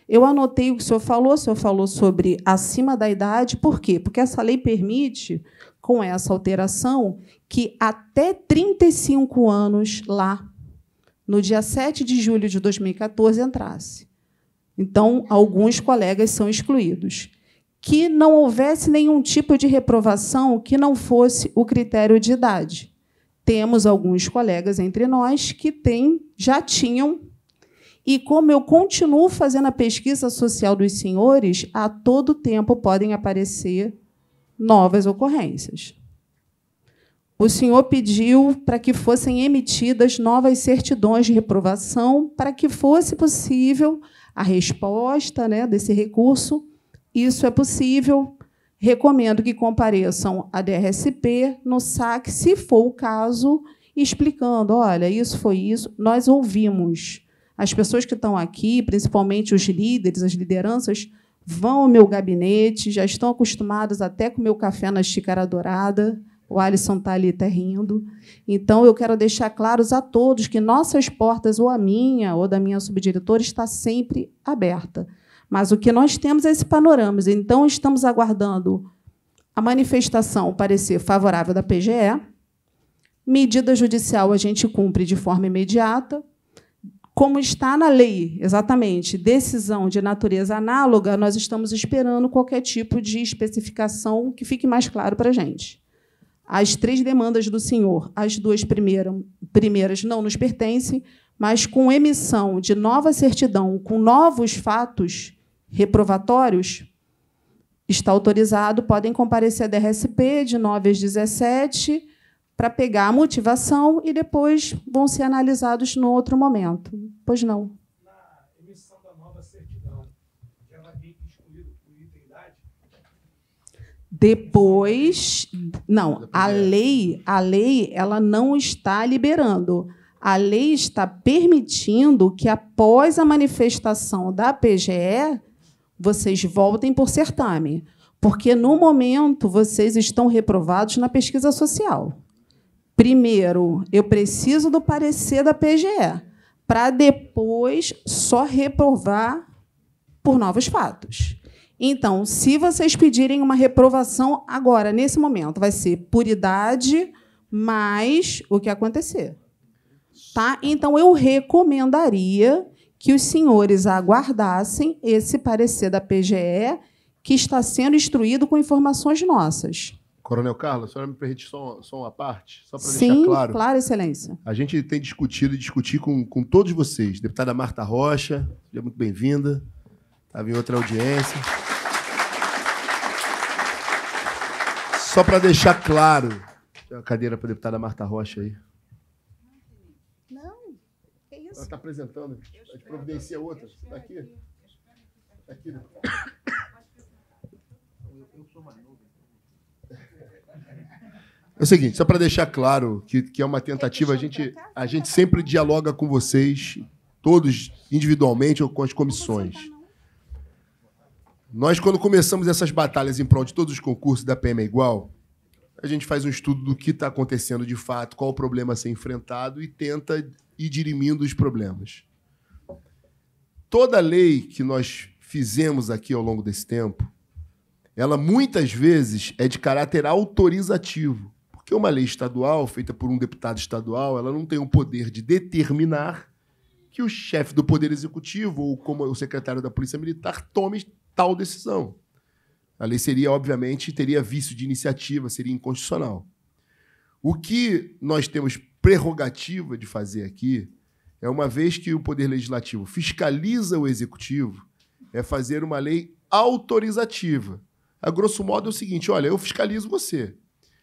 Eu anotei o que o senhor falou, o senhor falou sobre acima da idade, por quê? Porque essa lei permite, com essa alteração, que até 35 anos lá, no dia 7 de julho de 2014, entrasse. Então, alguns colegas são excluídos. Que não houvesse nenhum tipo de reprovação que não fosse o critério de idade temos alguns colegas entre nós que têm, já tinham, e como eu continuo fazendo a pesquisa social dos senhores, a todo tempo podem aparecer novas ocorrências. O senhor pediu para que fossem emitidas novas certidões de reprovação para que fosse possível a resposta né, desse recurso. Isso é possível, Recomendo que compareçam à DRSP no SAC, se for o caso, explicando: olha, isso foi isso, nós ouvimos. As pessoas que estão aqui, principalmente os líderes, as lideranças, vão ao meu gabinete, já estão acostumadas até com o meu café na xícara dourada. O Alisson está ali está tá rindo. Então, eu quero deixar claros a todos que nossas portas, ou a minha, ou da minha subdiretora, está sempre aberta. Mas o que nós temos é esse panorama. Então, estamos aguardando a manifestação, o parecer favorável da PGE. Medida judicial a gente cumpre de forma imediata. Como está na lei, exatamente, decisão de natureza análoga, nós estamos esperando qualquer tipo de especificação que fique mais claro para a gente. As três demandas do senhor, as duas primeiras não nos pertencem, mas com emissão de nova certidão, com novos fatos, reprovatórios, está autorizado, podem comparecer à DRSP de 9 às 17 para pegar a motivação e depois vão ser analisados no outro momento. Pois não. Na emissão da nova certidão, Depois, não, a lei, a lei ela não está liberando. A lei está permitindo que após a manifestação da PGE vocês voltem por certame, porque no momento vocês estão reprovados na pesquisa social. Primeiro, eu preciso do parecer da PGE, para depois só reprovar por novos fatos. Então, se vocês pedirem uma reprovação agora, nesse momento, vai ser por idade mais o que acontecer. Tá? Então, eu recomendaria que os senhores aguardassem esse parecer da PGE que está sendo instruído com informações nossas. Coronel Carlos, a senhora me permite só, só uma parte? Só para deixar claro. Sim, claro, excelência. A gente tem discutido e discutir com, com todos vocês. Deputada Marta Rocha, seja muito bem-vinda. Estava em outra audiência. Só para deixar claro. Tem uma cadeira para a deputada Marta Rocha aí. Ela está apresentando. A gente providencia outra. Está aqui? Está aqui, Eu tá né? sou É o seguinte, só para deixar claro que, que é uma tentativa, a gente, a gente tá? sempre dialoga com vocês, todos individualmente ou com as comissões. Nós, quando começamos essas batalhas em prol de todos os concursos da PM é Igual, a gente faz um estudo do que está acontecendo de fato, qual o problema a ser enfrentado e tenta e dirimindo os problemas. Toda lei que nós fizemos aqui ao longo desse tempo, ela muitas vezes é de caráter autorizativo, porque uma lei estadual feita por um deputado estadual, ela não tem o poder de determinar que o chefe do poder executivo ou como o secretário da Polícia Militar tome tal decisão. A lei seria, obviamente, teria vício de iniciativa, seria inconstitucional. O que nós temos prerrogativa de fazer aqui é, uma vez que o Poder Legislativo fiscaliza o Executivo, é fazer uma lei autorizativa. A grosso modo é o seguinte: olha, eu fiscalizo você.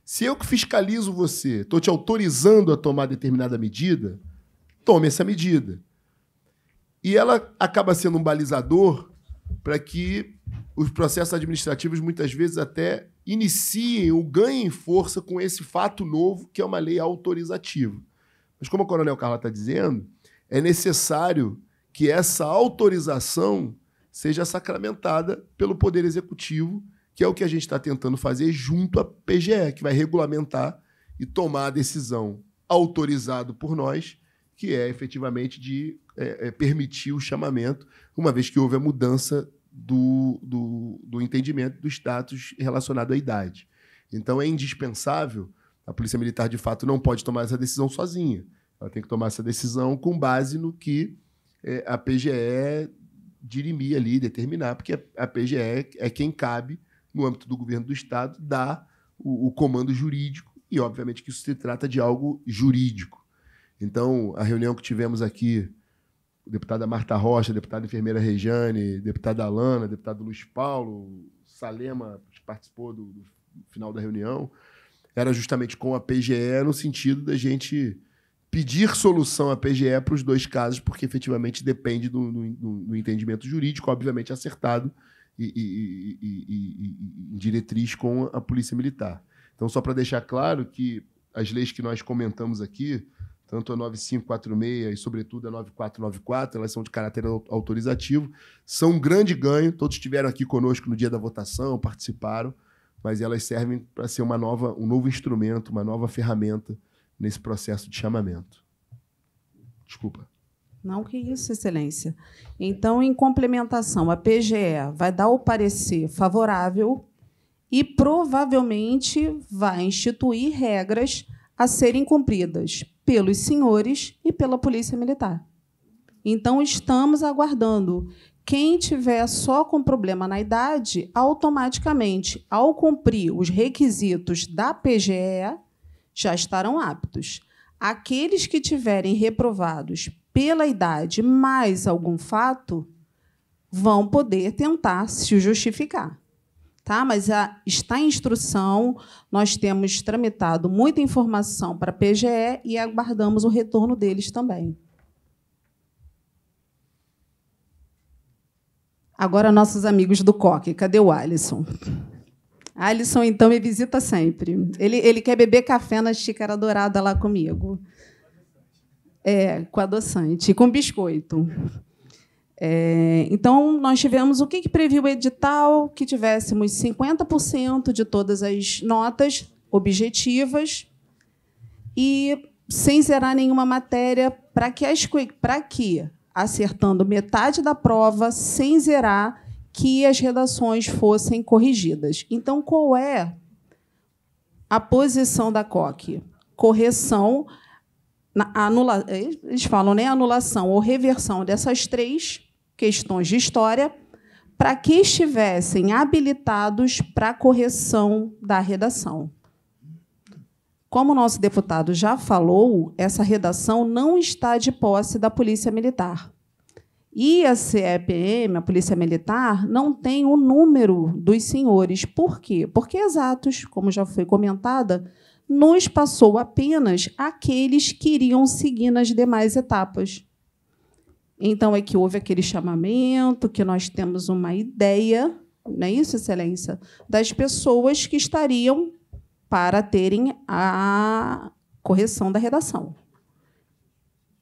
Se eu que fiscalizo você, estou te autorizando a tomar determinada medida, tome essa medida. E ela acaba sendo um balizador para que os processos administrativos muitas vezes até iniciem ou ganhem força com esse fato novo, que é uma lei autorizativa. Mas, como a Coronel Carla está dizendo, é necessário que essa autorização seja sacramentada pelo Poder Executivo, que é o que a gente está tentando fazer junto à PGE, que vai regulamentar e tomar a decisão autorizado por nós, que é efetivamente de é, é permitir o chamamento, uma vez que houve a mudança do, do, do entendimento do status relacionado à idade. Então é indispensável, a Polícia Militar de fato não pode tomar essa decisão sozinha. Ela tem que tomar essa decisão com base no que é, a PGE dirimir ali, determinar, porque a PGE é quem cabe, no âmbito do governo do Estado, dar o, o comando jurídico, e obviamente que isso se trata de algo jurídico. Então, a reunião que tivemos aqui deputada Marta Rocha, deputada enfermeira Rejane, deputada Alana, deputado Luiz Paulo, Salema, que participou do, do final da reunião, era justamente com a PGE no sentido da gente pedir solução à PGE para os dois casos, porque efetivamente depende do, do, do entendimento jurídico, obviamente acertado e, e, e, e, diretriz com a Polícia Militar. Então, só para deixar claro que as leis que nós comentamos aqui, tanto a 9546 e, sobretudo, a 9494, elas são de caráter autorizativo, são um grande ganho. Todos estiveram aqui conosco no dia da votação, participaram, mas elas servem para ser uma nova, um novo instrumento, uma nova ferramenta nesse processo de chamamento. Desculpa. Não que isso, Excelência. Então, em complementação, a PGE vai dar o parecer favorável e provavelmente vai instituir regras a serem cumpridas pelos senhores e pela Polícia Militar. Então, estamos aguardando. Quem tiver só com problema na idade, automaticamente, ao cumprir os requisitos da PGE, já estarão aptos. Aqueles que tiverem reprovados pela idade mais algum fato, vão poder tentar se justificar tá? Mas a, está em instrução, nós temos tramitado muita informação para a PGE e aguardamos o retorno deles também. Agora, nossos amigos do COC, cadê o Alisson? Alisson, então, me visita sempre. Ele, ele quer beber café na xícara dourada lá comigo. É, com adoçante, com biscoito. É, então, nós tivemos o que, que previu o edital? Que tivéssemos 50% de todas as notas objetivas e sem zerar nenhuma matéria para que, as, que, acertando metade da prova, sem zerar, que as redações fossem corrigidas. Então, qual é a posição da COC? Correção anula... eles falam, né, anulação ou reversão dessas três questões de história para que estivessem habilitados para a correção da redação. Como o nosso deputado já falou, essa redação não está de posse da Polícia Militar. E a CEPM, a Polícia Militar, não tem o número dos senhores. Por quê? Porque exatos, como já foi comentada, nos passou apenas aqueles que iriam seguir nas demais etapas. Então, é que houve aquele chamamento, que nós temos uma ideia, não é isso, Excelência? Das pessoas que estariam para terem a correção da redação.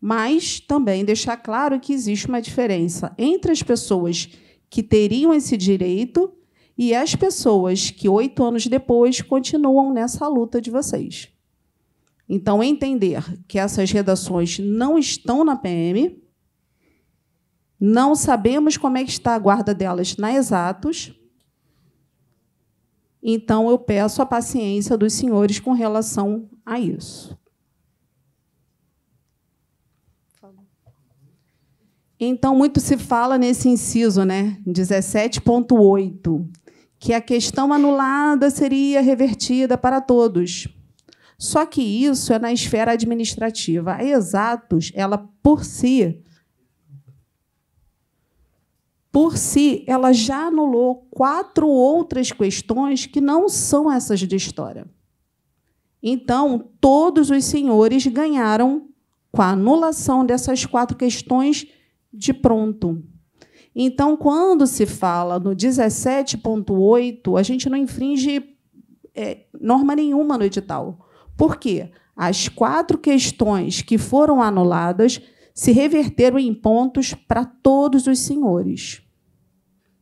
Mas também deixar claro que existe uma diferença entre as pessoas que teriam esse direito e as pessoas que oito anos depois continuam nessa luta de vocês. Então, entender que essas redações não estão na PM, não sabemos como é que está a guarda delas na Exatos, então eu peço a paciência dos senhores com relação a isso. Então, muito se fala nesse inciso, né? 17.8 que a questão anulada seria revertida para todos. Só que isso é na esfera administrativa. A Exatos, ela por si, por si, ela já anulou quatro outras questões que não são essas de história. Então, todos os senhores ganharam com a anulação dessas quatro questões de pronto. Então, quando se fala no 17.8, a gente não infringe é, norma nenhuma no edital. Por quê? As quatro questões que foram anuladas se reverteram em pontos para todos os senhores.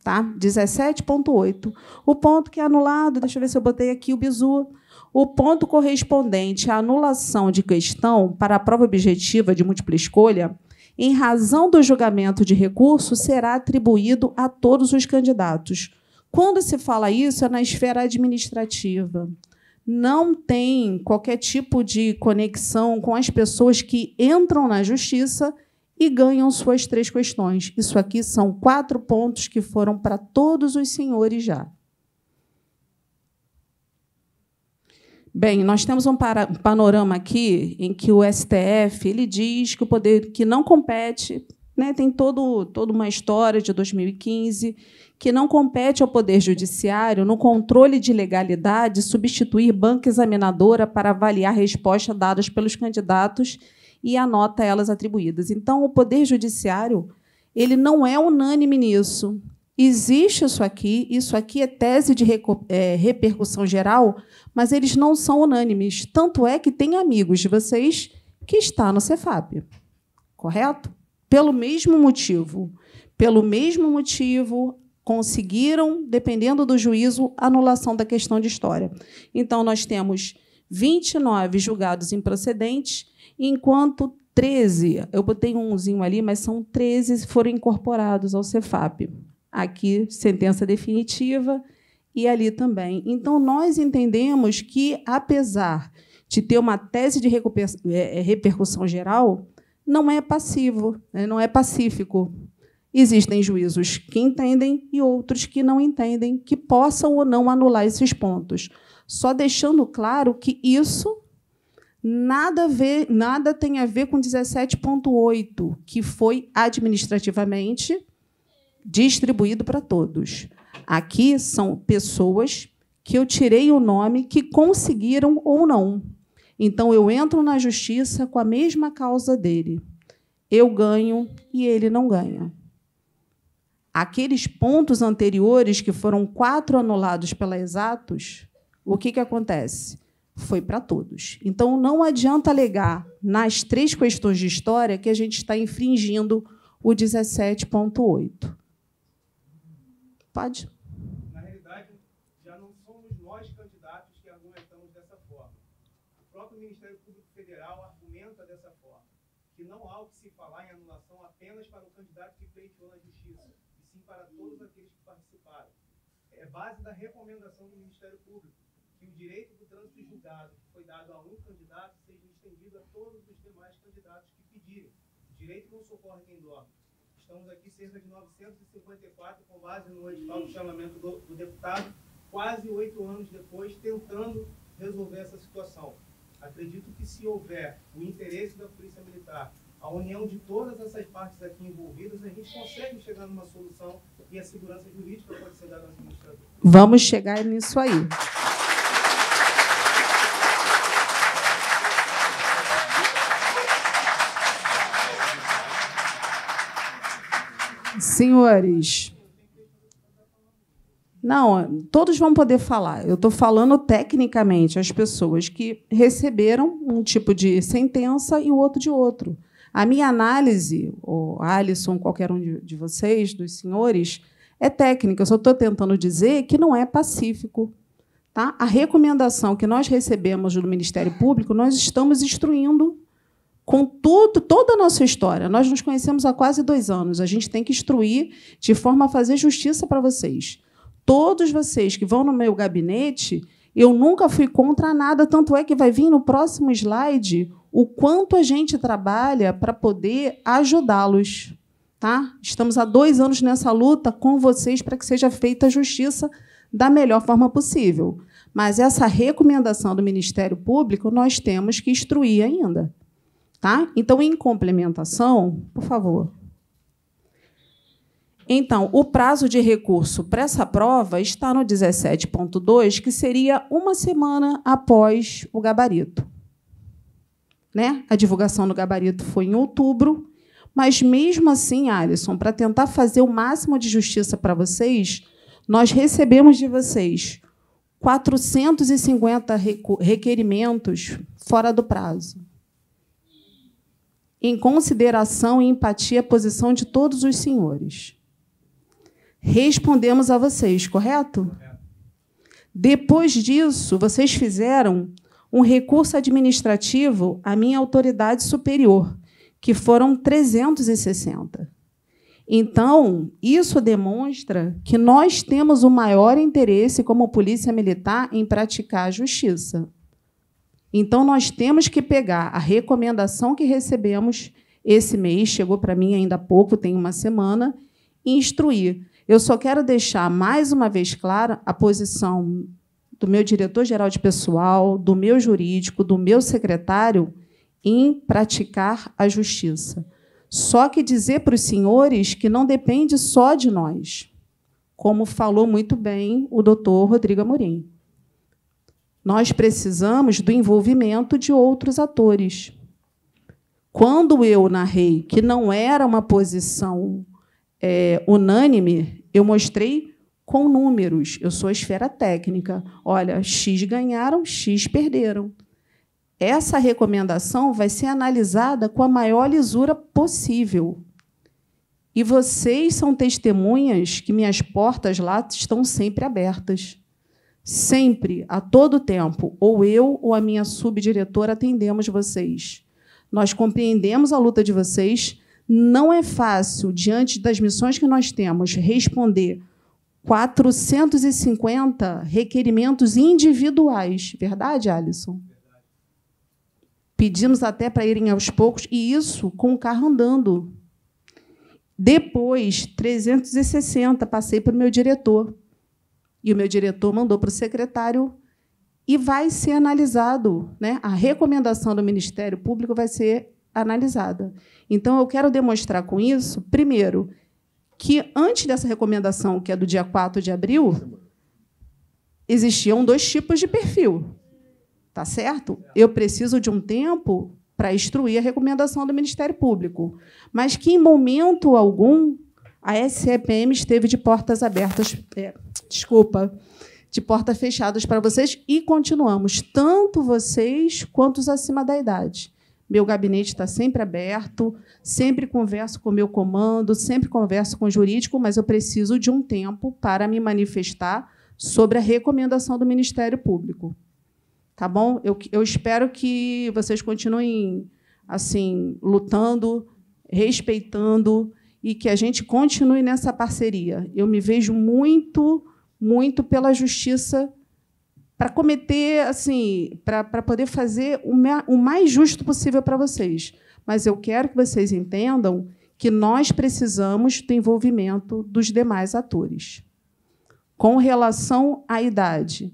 Tá? 17.8. O ponto que é anulado, deixa eu ver se eu botei aqui o bizu. O ponto correspondente à anulação de questão para a prova objetiva de múltipla escolha em razão do julgamento de recurso, será atribuído a todos os candidatos. Quando se fala isso, é na esfera administrativa. Não tem qualquer tipo de conexão com as pessoas que entram na justiça e ganham suas três questões. Isso aqui são quatro pontos que foram para todos os senhores já. Bem, nós temos um panorama aqui em que o STF ele diz que o poder que não compete, né, tem todo, toda uma história de 2015, que não compete ao Poder Judiciário, no controle de legalidade, substituir banca examinadora para avaliar respostas dadas pelos candidatos e anota elas atribuídas. Então, o Poder Judiciário ele não é unânime nisso. Existe isso aqui, isso aqui é tese de é, repercussão geral, mas eles não são unânimes. Tanto é que tem amigos de vocês que está no Cefap, correto? Pelo mesmo motivo. Pelo mesmo motivo, conseguiram, dependendo do juízo, anulação da questão de história. Então, nós temos 29 julgados improcedentes, enquanto 13, eu botei umzinho ali, mas são 13 foram incorporados ao Cefap aqui sentença definitiva e ali também. Então, nós entendemos que, apesar de ter uma tese de é, é, repercussão geral, não é passivo, né, não é pacífico. Existem juízos que entendem e outros que não entendem, que possam ou não anular esses pontos. Só deixando claro que isso nada, ver, nada tem a ver com 17.8, que foi administrativamente distribuído para todos. Aqui são pessoas que eu tirei o nome que conseguiram ou não. Então eu entro na justiça com a mesma causa dele. Eu ganho e ele não ganha. Aqueles pontos anteriores que foram quatro anulados pela exatos, o que, que acontece? Foi para todos. Então não adianta alegar nas três questões de história que a gente está infringindo o 17.8. Pode. Na realidade, já não somos nós candidatos que argumentamos dessa forma. O próprio Ministério Público Federal argumenta dessa forma, que não há o que se falar em anulação apenas para o candidato que pleiteou na Justiça, e sim para todos aqueles que participaram. É base da recomendação do Ministério Público que o direito do trânsito julgado que foi dado a um candidato seja estendido a todos os demais candidatos que pedirem. O direito não socorre quem dorme estamos aqui cerca de 954, com base no edital do chamamento do, do deputado, quase oito anos depois, tentando resolver essa situação. Acredito que se houver o interesse da Polícia Militar, a união de todas essas partes aqui envolvidas, a gente consegue chegar numa solução e a segurança jurídica pode ser dada ao administrador. Vamos chegar nisso aí. Senhores. Não, todos vão poder falar. Eu estou falando tecnicamente as pessoas que receberam um tipo de sentença e o outro de outro. A minha análise, ou Alisson, qualquer um de vocês, dos senhores, é técnica. Eu só estou tentando dizer que não é pacífico. Tá? A recomendação que nós recebemos do Ministério Público, nós estamos instruindo com tudo, toda a nossa história. Nós nos conhecemos há quase dois anos. A gente tem que instruir de forma a fazer justiça para vocês. Todos vocês que vão no meu gabinete, eu nunca fui contra nada, tanto é que vai vir no próximo slide o quanto a gente trabalha para poder ajudá-los. Tá? Estamos há dois anos nessa luta com vocês para que seja feita a justiça da melhor forma possível. Mas essa recomendação do Ministério Público nós temos que instruir ainda. Tá? Então, em complementação, por favor. Então, o prazo de recurso para essa prova está no 17.2, que seria uma semana após o gabarito. Né? A divulgação do gabarito foi em outubro, mas mesmo assim, Alisson, para tentar fazer o máximo de justiça para vocês, nós recebemos de vocês 450 requerimentos fora do prazo em consideração e empatia a posição de todos os senhores. Respondemos a vocês, correto? Depois disso, vocês fizeram um recurso administrativo à minha autoridade superior, que foram 360. Então, isso demonstra que nós temos o maior interesse como polícia militar em praticar a justiça. Então, nós temos que pegar a recomendação que recebemos esse mês, chegou para mim ainda há pouco, tem uma semana, e instruir. Eu só quero deixar mais uma vez clara a posição do meu diretor-geral de pessoal, do meu jurídico, do meu secretário em praticar a justiça. Só que dizer para os senhores que não depende só de nós, como falou muito bem o doutor Rodrigo Amorim nós precisamos do envolvimento de outros atores. Quando eu narrei que não era uma posição é, unânime, eu mostrei com números. Eu sou a esfera técnica. Olha, X ganharam, X perderam. Essa recomendação vai ser analisada com a maior lisura possível. E vocês são testemunhas que minhas portas lá estão sempre abertas. Sempre, a todo tempo, ou eu ou a minha subdiretora atendemos vocês. Nós compreendemos a luta de vocês. Não é fácil, diante das missões que nós temos, responder 450 requerimentos individuais. Verdade, Alisson? Verdade. Pedimos até para irem aos poucos, e isso com o carro andando. Depois, 360, passei para o meu diretor. E o meu diretor mandou para o secretário e vai ser analisado, né? A recomendação do Ministério Público vai ser analisada. Então eu quero demonstrar com isso, primeiro, que antes dessa recomendação, que é do dia 4 de abril, existiam dois tipos de perfil. Tá certo? Eu preciso de um tempo para instruir a recomendação do Ministério Público, mas que em momento algum a SCPM esteve de portas abertas, é, desculpa, de portas fechadas para vocês e continuamos, tanto vocês quanto os acima da idade. Meu gabinete está sempre aberto, sempre converso com o meu comando, sempre converso com o jurídico, mas eu preciso de um tempo para me manifestar sobre a recomendação do Ministério Público. Tá bom? Eu, eu espero que vocês continuem assim lutando, respeitando, e que a gente continue nessa parceria. Eu me vejo muito, muito pela justiça para cometer, assim, para poder fazer o, me, o mais justo possível para vocês. Mas eu quero que vocês entendam que nós precisamos do envolvimento dos demais atores. Com relação à idade,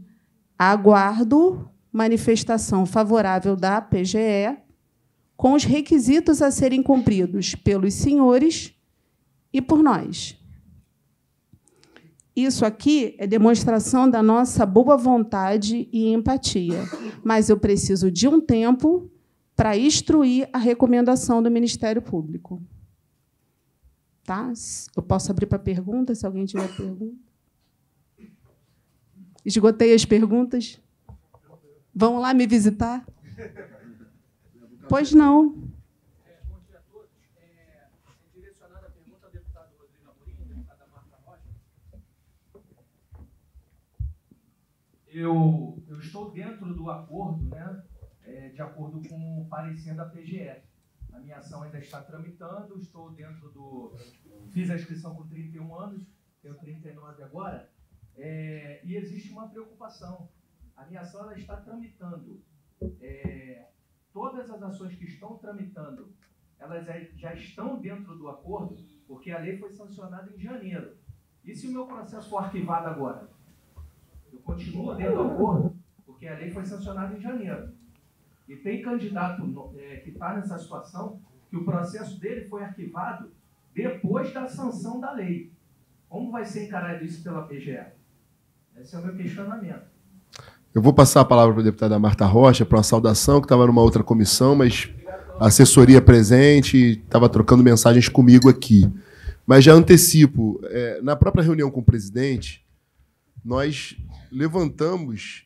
aguardo manifestação favorável da PGE com os requisitos a serem cumpridos pelos senhores e por nós. Isso aqui é demonstração da nossa boa vontade e empatia, mas eu preciso de um tempo para instruir a recomendação do Ministério Público. Tá? Eu posso abrir para perguntas, se alguém tiver pergunta. Esgotei as perguntas? Vão lá me visitar? Pois não. eu, eu estou dentro do acordo, né, é, de acordo com o parecer da PGE. A minha ação ainda está tramitando, estou dentro do. Fiz a inscrição com 31 anos, tenho 39 agora, é, e existe uma preocupação. A minha ação ela está tramitando. É, todas as ações que estão tramitando, elas já estão dentro do acordo, porque a lei foi sancionada em janeiro. E se o meu processo for arquivado agora? Eu continuo do acordo, porque a lei foi sancionada em janeiro. E tem candidato é, que está nessa situação que o processo dele foi arquivado depois da sanção da lei. Como vai ser encarado isso pela PGE? Esse é o meu questionamento. Eu vou passar a palavra para a deputada Marta Rocha para uma saudação, que estava numa outra comissão, mas a assessoria presente estava trocando mensagens comigo aqui. Mas já antecipo, é, na própria reunião com o presidente, nós levantamos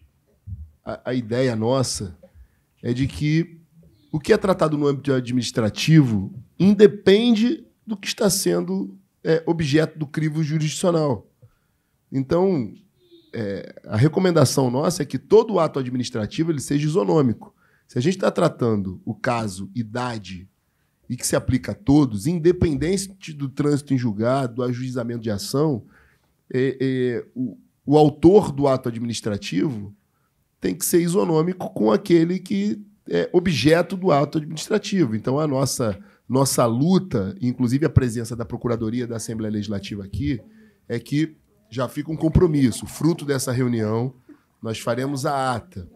a, a ideia nossa é de que o que é tratado no âmbito administrativo independe do que está sendo é, objeto do crivo jurisdicional. Então, é, a recomendação nossa é que todo ato administrativo ele seja isonômico. Se a gente está tratando o caso idade e que se aplica a todos, independente do trânsito em julgado, do ajuizamento de ação, é, é, o, o autor do ato administrativo tem que ser isonômico com aquele que é objeto do ato administrativo. Então, a nossa, nossa luta, inclusive a presença da Procuradoria da Assembleia Legislativa aqui, é que já fica um compromisso. Fruto dessa reunião, nós faremos a ata,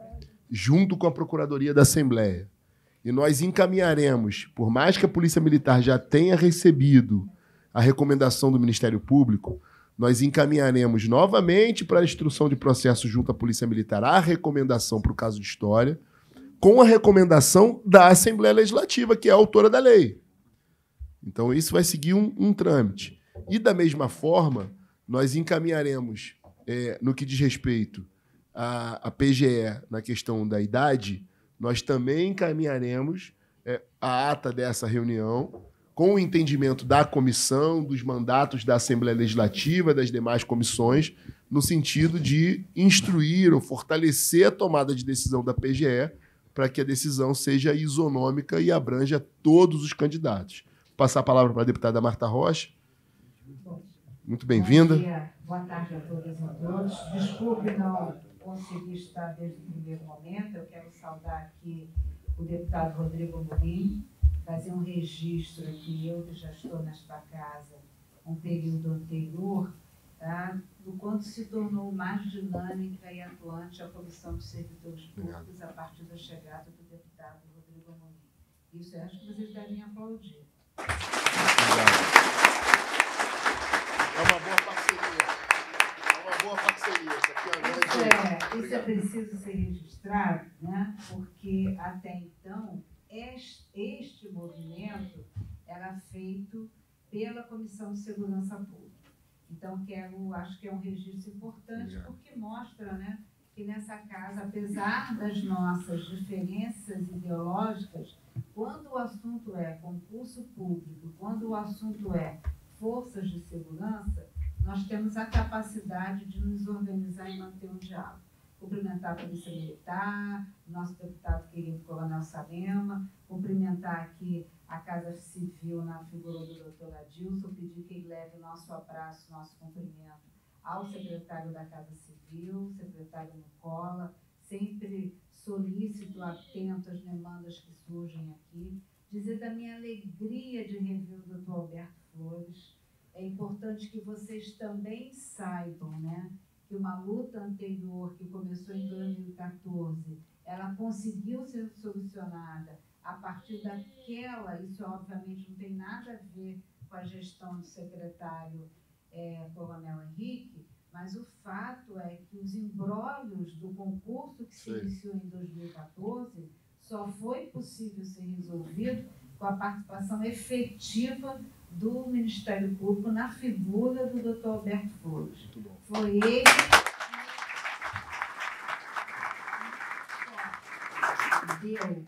junto com a Procuradoria da Assembleia. E nós encaminharemos, por mais que a Polícia Militar já tenha recebido a recomendação do Ministério Público, nós encaminharemos novamente para a instrução de processo junto à Polícia Militar a recomendação para o caso de história, com a recomendação da Assembleia Legislativa, que é a autora da lei. Então, isso vai seguir um, um trâmite. E, da mesma forma, nós encaminharemos, é, no que diz respeito à, à, PGE na questão da idade, nós também encaminharemos é, a ata dessa reunião com o entendimento da comissão, dos mandatos da Assembleia Legislativa, das demais comissões, no sentido de instruir ou fortalecer a tomada de decisão da PGE para que a decisão seja isonômica e abranja todos os candidatos. Vou passar a palavra para a deputada Marta Rocha. Muito bem-vinda. Boa tarde a todas e a todos. Desculpe não conseguir estar desde o primeiro momento. Eu quero saudar aqui o deputado Rodrigo Murillo, fazer um registro aqui, eu que já estou nesta casa um período anterior, tá? do quanto se tornou mais dinâmica e atuante a comissão de servidores públicos a partir da chegada do deputado Rodrigo Amorim. Isso eu acho que vocês devem aplaudir. É uma boa parceria. É uma boa parceria. Isso aqui é é, isso é preciso ser registrado, né? porque até então este, movimento era feito pela Comissão de Segurança Pública. Então, quero, é acho que é um registro importante, porque mostra né, que nessa casa, apesar das nossas diferenças ideológicas, quando o assunto é concurso público, quando o assunto é forças de segurança, nós temos a capacidade de nos organizar e manter um diálogo cumprimentar a Polícia Militar, nosso deputado querido Coronel Salema, cumprimentar aqui a Casa Civil na figura do doutor Adilson, pedir que ele leve o nosso abraço, nosso cumprimento ao secretário da Casa Civil, secretário Nicola, sempre solícito, atento às demandas que surgem aqui. Dizer da minha alegria de rever o doutor Alberto Flores. É importante que vocês também saibam, né? que uma luta anterior, que começou em 2014, ela conseguiu ser solucionada a partir daquela, isso obviamente não tem nada a ver com a gestão do secretário é, Coronel Henrique, mas o fato é que os embrólios do concurso que Sim. se iniciou em 2014 só foi possível ser resolvido com a participação efetiva do Ministério Público na figura do Dr. Alberto Flores. Foi ele. Deu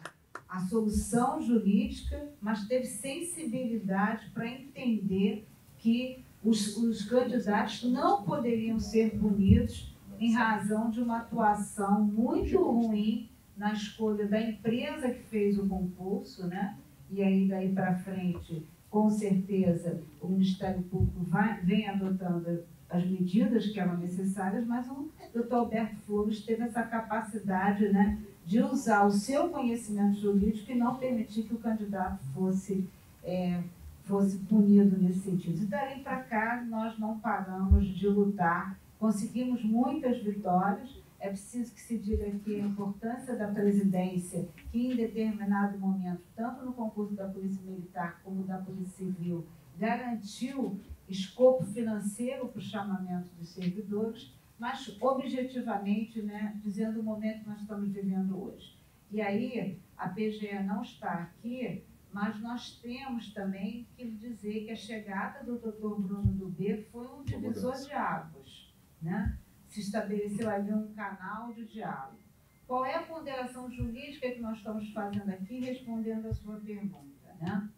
a solução jurídica, mas teve sensibilidade para entender que os, os candidatos não poderiam ser punidos em razão de uma atuação muito ruim na escolha da empresa que fez o concurso, né? E aí daí para frente com certeza, o Ministério Público vai, vem adotando as medidas que eram necessárias, mas o doutor Alberto Flores teve essa capacidade né, de usar o seu conhecimento jurídico e não permitir que o candidato fosse, é, fosse punido nesse sentido. E daí para cá, nós não paramos de lutar, conseguimos muitas vitórias, é preciso que se diga que a importância da presidência, que em determinado momento, tanto no concurso da Polícia Militar como da Polícia Civil, garantiu escopo financeiro para o chamamento dos servidores, mas objetivamente, né, dizendo o momento que nós estamos vivendo hoje. E aí, a PGE não está aqui, mas nós temos também que dizer que a chegada do Dr. Bruno Dubê foi um divisor de águas, né? se estabeleceu ali um canal de diálogo. Qual é a ponderação jurídica que nós estamos fazendo aqui, respondendo a sua pergunta? Né?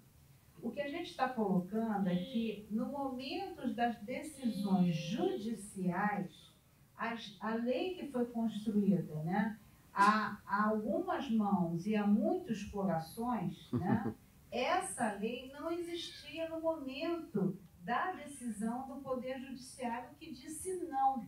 O que a gente está colocando é que, no momento das decisões judiciais, as, a lei que foi construída né, a, a, algumas mãos e a muitos corações, né, essa lei não existia no momento da decisão do Poder Judiciário que disse não.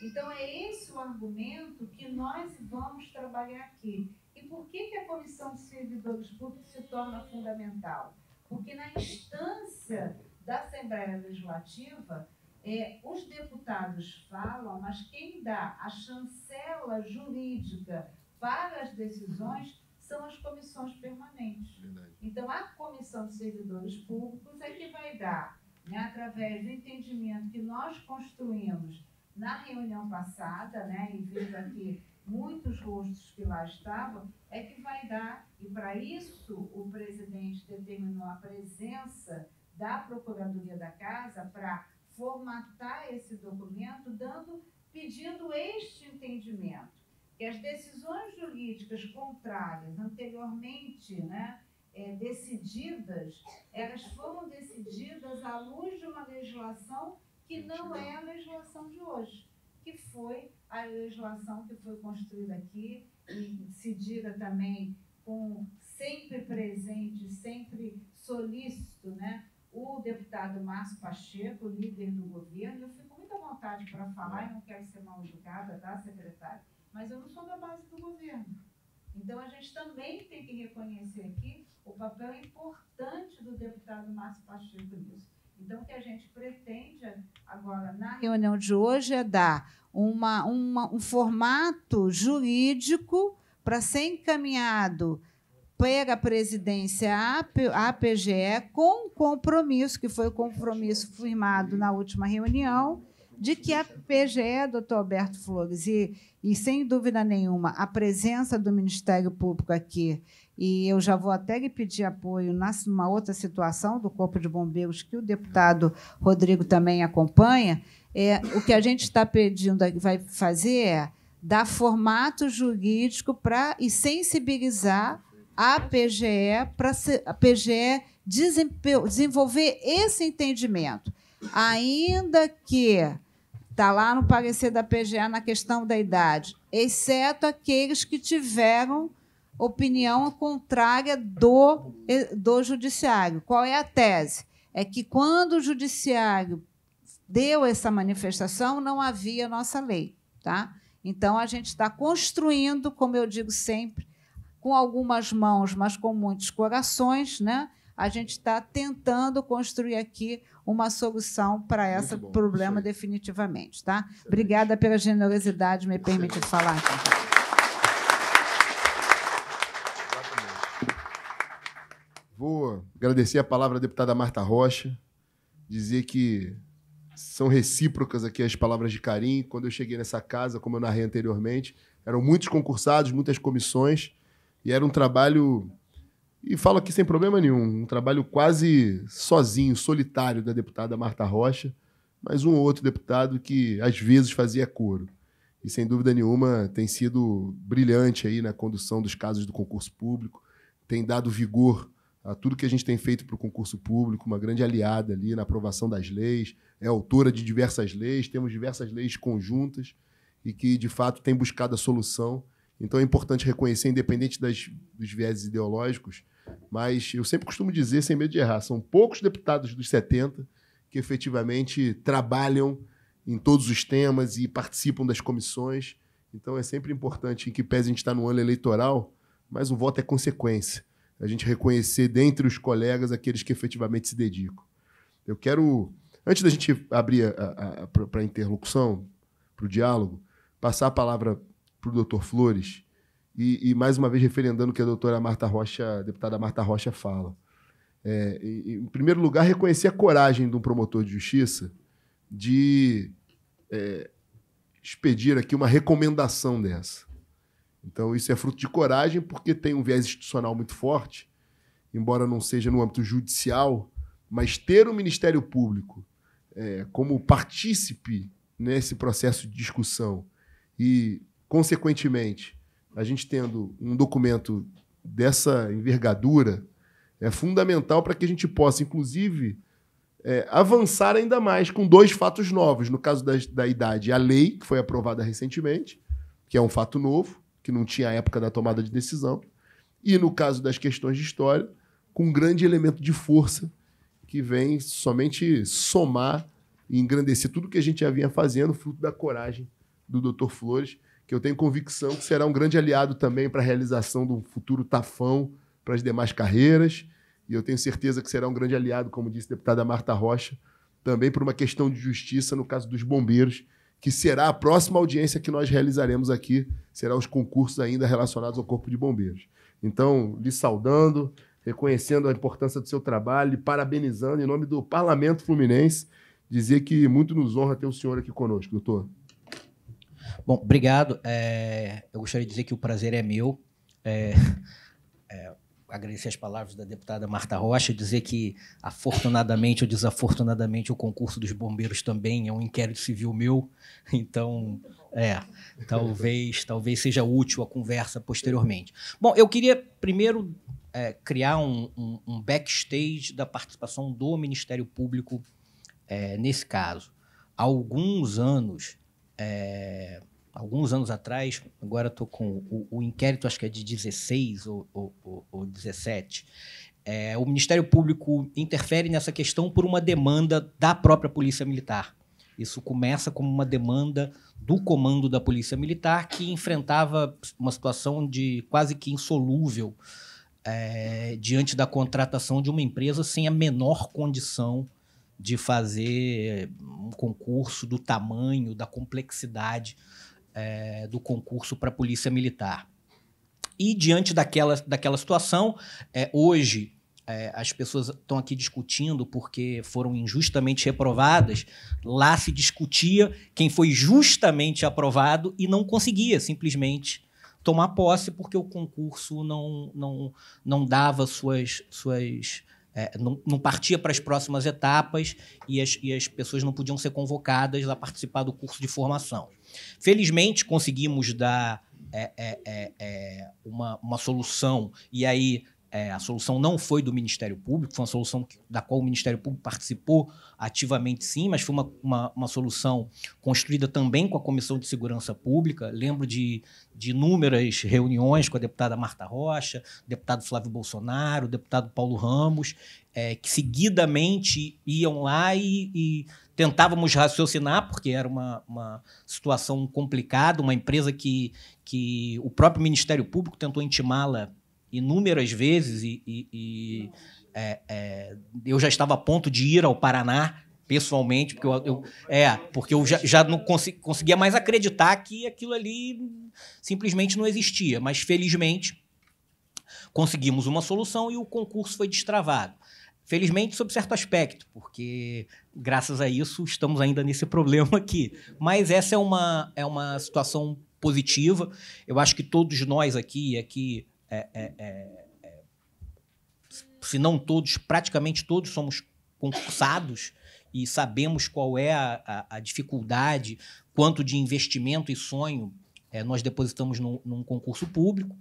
Então é esse o argumento que nós vamos trabalhar aqui. E por que, que a comissão de servidores públicos se torna fundamental? Porque na instância da Assembleia Legislativa, é, os deputados falam, mas quem dá a chancela jurídica para as decisões são as comissões permanentes. Verdade. Então, a comissão de servidores públicos é que vai dar, né, através do entendimento que nós construímos na reunião passada, né, e vendo aqui muitos rostos que lá estavam, é que vai dar, e para isso o presidente determinou a presença da Procuradoria da Casa para formatar esse documento, dando, pedindo este entendimento, que as decisões jurídicas contrárias anteriormente, né, é, decididas, elas foram decididas à luz de uma legislação que não é a legislação de hoje, que foi a legislação que foi construída aqui, e se diga também com sempre presente, sempre solícito, né? O deputado Márcio Pacheco, líder do governo, eu fico muito à vontade para falar, eu não quero ser mal educada, tá, secretária? Mas eu não sou da base do governo. Então a gente também tem que reconhecer aqui o papel importante do deputado Márcio Pacheco nisso. Então, o que a gente pretende agora na reunião de hoje é dar uma, uma um formato jurídico para ser encaminhado pela presidência à APGE com o compromisso, que foi o compromisso firmado na última reunião, de que a PGE, doutor Alberto Flores, e, e sem dúvida nenhuma, a presença do Ministério Público aqui, e eu já vou até lhe pedir apoio numa outra situação do Corpo de Bombeiros, que o deputado Rodrigo também acompanha, é, o que a gente está pedindo, vai fazer é dar formato jurídico para e sensibilizar a PGE para a PGE desenvolver esse entendimento. Ainda que Está lá no parecer da PGA na questão da idade, exceto aqueles que tiveram opinião contrária do, eh, do judiciário. Qual é a tese? É que quando o judiciário deu essa manifestação, não havia nossa lei. Tá? Então, a gente está construindo, como eu digo sempre, com algumas mãos, mas com muitos corações, né? a gente está tentando construir aqui uma solução para esse problema definitivamente. Tá? Obrigada pela generosidade me permitir falar. Vou agradecer a palavra da deputada Marta Rocha, dizer que são recíprocas aqui as palavras de carinho. Quando eu cheguei nessa casa, como eu narrei anteriormente, eram muitos concursados, muitas comissões, e era um trabalho e falo aqui sem problema nenhum, um trabalho quase sozinho, solitário da deputada Marta Rocha, mas um ou outro deputado que às vezes fazia coro. E sem dúvida nenhuma tem sido brilhante aí na condução dos casos do concurso público, tem dado vigor a tudo que a gente tem feito para o concurso público, uma grande aliada ali na aprovação das leis, é autora de diversas leis, temos diversas leis conjuntas e que de fato tem buscado a solução então é importante reconhecer, independente das, dos viés ideológicos, mas eu sempre costumo dizer, sem medo de errar, são poucos deputados dos 70 que efetivamente trabalham em todos os temas e participam das comissões. Então é sempre importante, em que pese a gente estar tá no ano eleitoral, mas o voto é consequência. A gente reconhecer dentre os colegas aqueles que efetivamente se dedicam. Eu quero, antes da gente abrir para a, a pra, interlocução, para o diálogo, passar a palavra para o doutor Flores, e, e, mais uma vez referendando o que a doutora Marta Rocha, deputada Marta Rocha, fala. É, em primeiro lugar, reconhecer a coragem de um promotor de justiça de é, expedir aqui uma recomendação dessa. Então, isso é fruto de coragem, porque tem um viés institucional muito forte, embora não seja no âmbito judicial, mas ter o Ministério Público é, como partícipe nesse processo de discussão e Consequentemente, a gente tendo um documento dessa envergadura é fundamental para que a gente possa, inclusive, é, avançar ainda mais com dois fatos novos. No caso da, da idade, a lei, que foi aprovada recentemente, que é um fato novo, que não tinha a época da tomada de decisão. E no caso das questões de história, com um grande elemento de força que vem somente somar e engrandecer tudo que a gente já vinha fazendo, fruto da coragem do Dr. Flores que eu tenho convicção que será um grande aliado também para a realização do futuro tafão para as demais carreiras. E eu tenho certeza que será um grande aliado, como disse a deputada Marta Rocha, também por uma questão de justiça no caso dos bombeiros, que será a próxima audiência que nós realizaremos aqui, será os concursos ainda relacionados ao Corpo de Bombeiros. Então, lhe saudando, reconhecendo a importância do seu trabalho, lhe parabenizando em nome do Parlamento Fluminense, dizer que muito nos honra ter o senhor aqui conosco, doutor. Bom, obrigado. É, eu gostaria de dizer que o prazer é meu. É, é, agradecer as palavras da deputada Marta Rocha, dizer que, afortunadamente ou desafortunadamente, o concurso dos bombeiros também é um inquérito civil meu, então, é, talvez, talvez seja útil a conversa posteriormente. Bom, eu queria primeiro é, criar um, um, um, backstage da participação do Ministério Público é, nesse caso. Há alguns anos, é, alguns anos atrás, agora estou com o, o, inquérito, acho que é de 16 ou, ou, ou 17. É, o Ministério Público interfere nessa questão por uma demanda da própria Polícia Militar. Isso começa como uma demanda do comando da Polícia Militar, que enfrentava uma situação de quase que insolúvel é, diante da contratação de uma empresa sem a menor condição de fazer eh, um concurso do tamanho, da complexidade é, do concurso para a Polícia Militar. E diante daquela, daquela situação, é, hoje é, as pessoas estão aqui discutindo porque foram injustamente reprovadas. Lá se discutia quem foi justamente aprovado e não conseguia simplesmente tomar posse porque o concurso não, não, não dava suas, suas é, não, não, partia para as próximas etapas e as, e as pessoas não podiam ser convocadas a participar do curso de formação. Felizmente, conseguimos dar é, é, é, é uma, uma solução, e aí é, a solução não foi do Ministério Público, foi uma solução que, da qual o Ministério Público participou ativamente, sim, mas foi uma, uma, uma, solução construída também com a Comissão de Segurança Pública. Lembro de, de inúmeras reuniões com a deputada Marta Rocha, deputado Flávio Bolsonaro, deputado Paulo Ramos, é, que seguidamente iam lá e, e tentávamos raciocinar, porque era uma, uma situação complicada, uma empresa que, que o próprio Ministério Público tentou intimá-la inúmeras vezes e, e, e é, é, eu já estava a ponto de ir ao Paraná pessoalmente, porque eu, eu é, porque eu já, já não conseguia mais acreditar que aquilo ali simplesmente não existia. Mas felizmente conseguimos uma solução e o concurso foi destravado. Felizmente, sob certo aspecto, porque graças a isso estamos ainda nesse problema aqui. Mas essa é uma, é uma situação positiva. Eu acho que todos nós aqui, aqui é, é, é, é, se não todos, praticamente todos somos concursados e sabemos qual é a, a, a dificuldade, quanto de investimento e sonho é, nós depositamos no, num concurso público.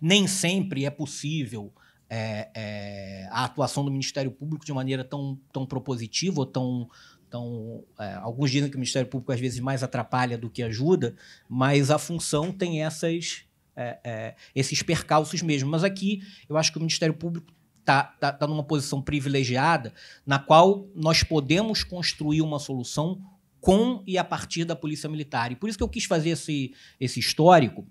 Nem sempre é possível é, a atuação do Ministério Público de maneira tão, tão propositiva ou tão, então, é, alguns dizem que o Ministério Público às vezes mais atrapalha do que ajuda, mas a função tem essas é, é, esses percalços mesmo. Mas aqui eu acho que o Ministério Público está tá, tá numa posição privilegiada na qual nós podemos construir uma solução com e a partir da Polícia Militar. E por isso que eu quis fazer esse, esse histórico,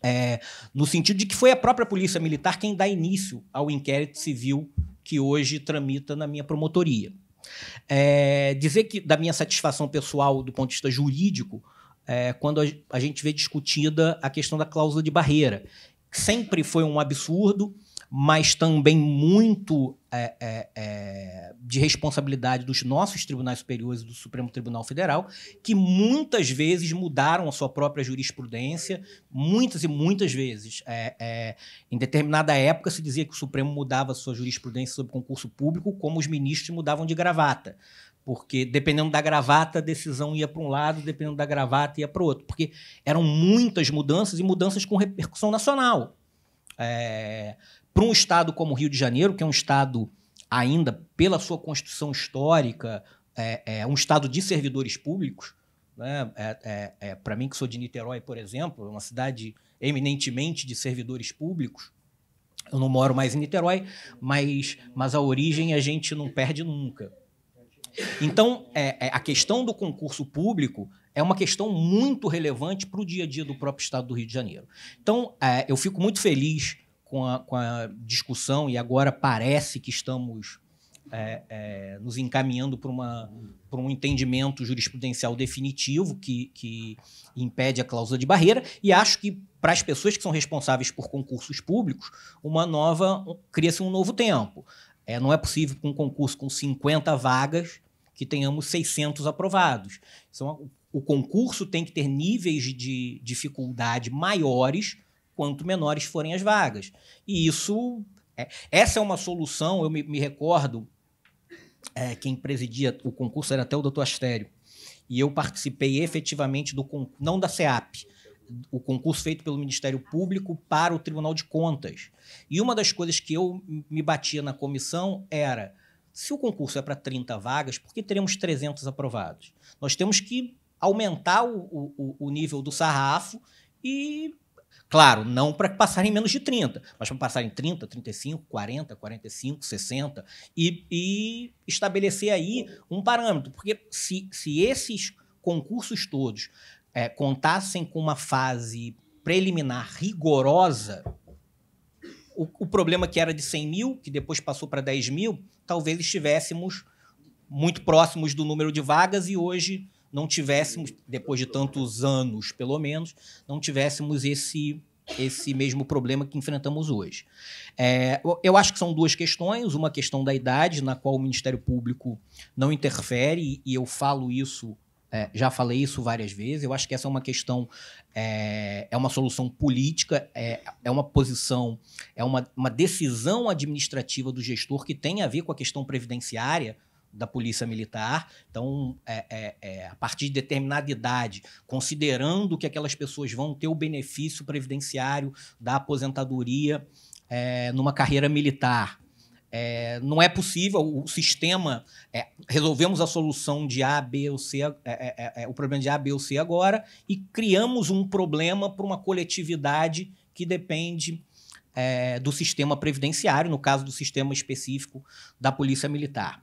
é, no sentido de que foi a própria Polícia Militar quem dá início ao inquérito civil que hoje tramita na minha promotoria. É, dizer que da minha satisfação pessoal do ponto de vista jurídico, é, quando a gente vê discutida a questão da cláusula de barreira. Sempre foi um absurdo, mas também muito é, é, é de responsabilidade dos nossos tribunais superiores e do Supremo Tribunal Federal, que muitas vezes mudaram a sua própria jurisprudência, muitas e muitas vezes. É, é, em determinada época se dizia que o Supremo mudava a sua jurisprudência sobre concurso público, como os ministros mudavam de gravata porque dependendo da gravata, a decisão ia para um lado, dependendo da gravata, ia para o outro, porque eram muitas mudanças e mudanças com repercussão nacional. É, para um estado como o Rio de Janeiro, que é um estado ainda pela sua constituição histórica, é, é um estado de servidores públicos, né? é, é, é para mim que sou de Niterói, por exemplo, é uma cidade eminentemente de servidores públicos, eu não moro mais em Niterói, mas, mas a origem a gente não perde nunca. Então, é, é, a questão do concurso público é uma questão muito relevante para o dia a dia do próprio Estado do Rio de Janeiro. Então, é, eu fico muito feliz com a, com a, discussão e agora parece que estamos é, é, nos encaminhando para, para um entendimento jurisprudencial definitivo que, que impede a cláusula de barreira e acho que para as pessoas que são responsáveis por concursos públicos, uma nova cria-se um novo tempo. É, não é possível com um concurso com 50 vagas que tenhamos 600 aprovados. Então, o concurso tem que ter níveis de dificuldade maiores quanto menores forem as vagas. E isso, é, essa é uma solução. Eu me, me recordo é, quem presidia o concurso era até o Dr. Astério e eu participei efetivamente do não da CEAP, o concurso feito pelo Ministério Público para o Tribunal de Contas. E uma das coisas que eu me batia na comissão era: se o concurso é para 30 vagas, por que teremos 300 aprovados? Nós temos que aumentar o, o, o nível do sarrafo e. Claro, não para passarem menos de 30, mas para passarem 30, 35, 40, 45, 60 e, e estabelecer aí um parâmetro. Porque se, se esses concursos todos é, contassem com uma fase preliminar rigorosa, o, o, problema que era de 100 mil, que depois passou para 10 mil, talvez estivéssemos muito próximos do número de vagas e hoje não tivéssemos, depois de tantos anos pelo menos, não tivéssemos esse esse mesmo problema que enfrentamos hoje. É, eu acho que são duas questões. Uma questão da idade, na qual o Ministério Público não interfere, e eu falo isso é, já falei isso várias vezes. Eu acho que essa é uma questão, é, é uma solução política, é, é uma posição, é uma, uma decisão administrativa do gestor que tem a ver com a questão previdenciária da polícia militar. Então, é, é, é, a partir de determinada idade, considerando que aquelas pessoas vão ter o benefício previdenciário da aposentadoria é, numa carreira militar, é, não é possível o sistema. É, resolvemos a solução de A, B ou C, é, é, é, é, o problema de A, B ou C agora, e criamos um problema para uma coletividade que depende do sistema previdenciário, no caso do sistema específico da Polícia Militar.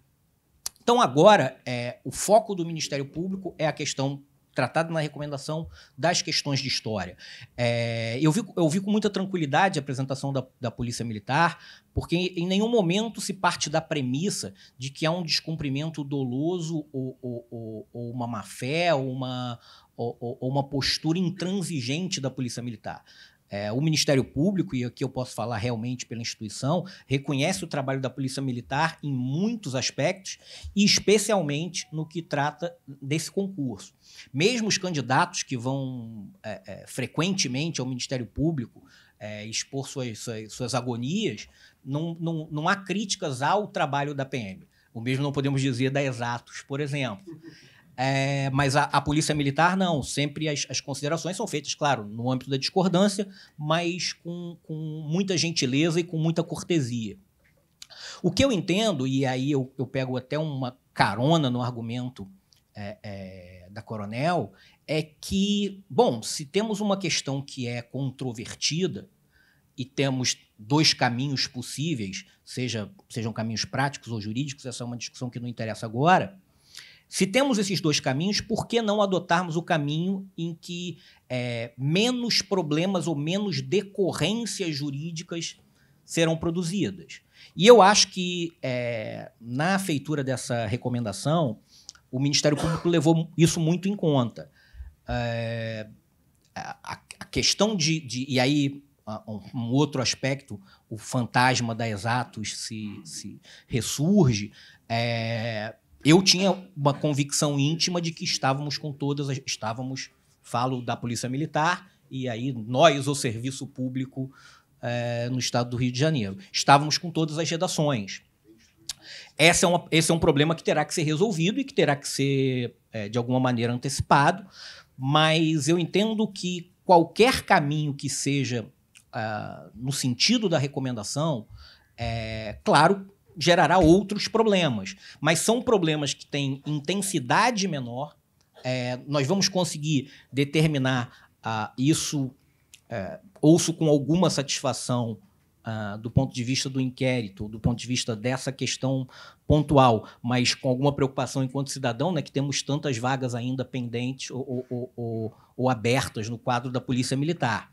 Então, agora, o foco do Ministério Público é a questão tratado na recomendação das questões de história. É, eu, vi, eu vi com muita tranquilidade a apresentação da, da Polícia Militar, porque em nenhum momento se parte da premissa de que há um descumprimento doloso ou, ou, ou, ou uma má-fé ou uma, ou, uma postura intransigente da Polícia Militar. É, o Ministério Público, e aqui eu posso falar realmente pela instituição, reconhece o trabalho da Polícia Militar em muitos aspectos, e especialmente no que trata desse concurso. Mesmo os candidatos que vão é, é, frequentemente ao Ministério Público é, expor suas, suas, suas agonias, não, não, não há críticas ao trabalho da PM. O mesmo não podemos dizer da Exatos, por exemplo. É, mas a, a, polícia militar, não. Sempre as, as, considerações são feitas, claro, no âmbito da discordância, mas com, com muita gentileza e com muita cortesia. O que eu entendo, e aí eu, eu pego até uma carona no argumento é, é, da coronel, é que, bom, se temos uma questão que é controvertida e temos dois caminhos possíveis, seja, sejam caminhos práticos ou jurídicos, essa é uma discussão que não interessa agora se temos esses dois caminhos, por que não adotarmos o caminho em que é, menos problemas ou menos decorrências jurídicas serão produzidas? E eu acho que é, na feitura dessa recomendação, o Ministério Público levou isso muito em conta. É, a, a, questão de, de E aí, um outro aspecto, o fantasma da Exatos se, se ressurge. É, eu tinha uma convicção íntima de que estávamos com todas as. Estávamos, falo da Polícia Militar, e aí nós, o serviço público é, no estado do Rio de Janeiro. Estávamos com todas as redações. Essa é uma, esse é um problema que terá que ser resolvido e que terá que ser, é, de alguma maneira, antecipado, mas eu entendo que qualquer caminho que seja uh, no sentido da recomendação, é claro gerará outros problemas. Mas são problemas que têm intensidade menor. É, nós vamos conseguir determinar ah, isso, é, ouço com alguma satisfação ah, do ponto de vista do inquérito, do ponto de vista dessa questão pontual, mas com alguma preocupação enquanto cidadão, né, que temos tantas vagas ainda pendentes ou, ou, ou, ou abertas no quadro da Polícia Militar.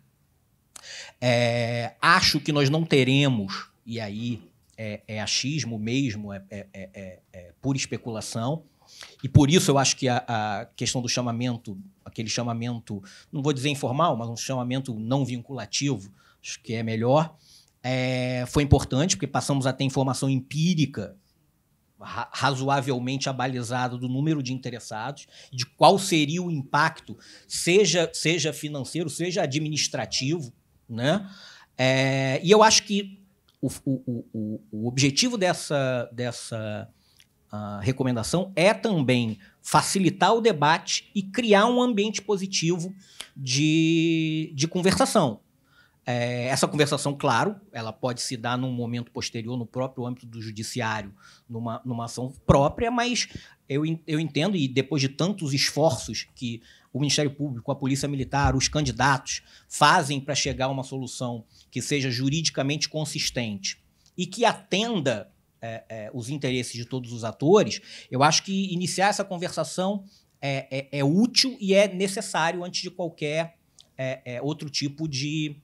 É, acho que nós não teremos, e aí é, é, é achismo mesmo, é é, é, é, pura especulação. E por isso eu acho que a, a, questão do chamamento, aquele chamamento, não vou dizer informal, mas um chamamento não vinculativo, acho que é melhor, foi importante, porque passamos a ter informação empírica razoavelmente abalizada do número de interessados, de qual seria o impacto, seja, seja financeiro, seja administrativo, né? É, e eu acho que o, o, o, objetivo dessa, dessa uh, recomendação é também facilitar o debate e criar um ambiente positivo de, de conversação. É, essa conversação, claro, ela pode se dar num momento posterior, no próprio âmbito do judiciário, numa, numa ação própria, mas eu, eu entendo, e depois de tantos esforços que o Ministério Público, a Polícia Militar, os candidatos fazem para chegar a uma solução que seja juridicamente consistente e que atenda é, é, os interesses de todos os atores, eu acho que iniciar essa conversação é, é, é útil e é necessário antes de qualquer é, é, outro tipo de,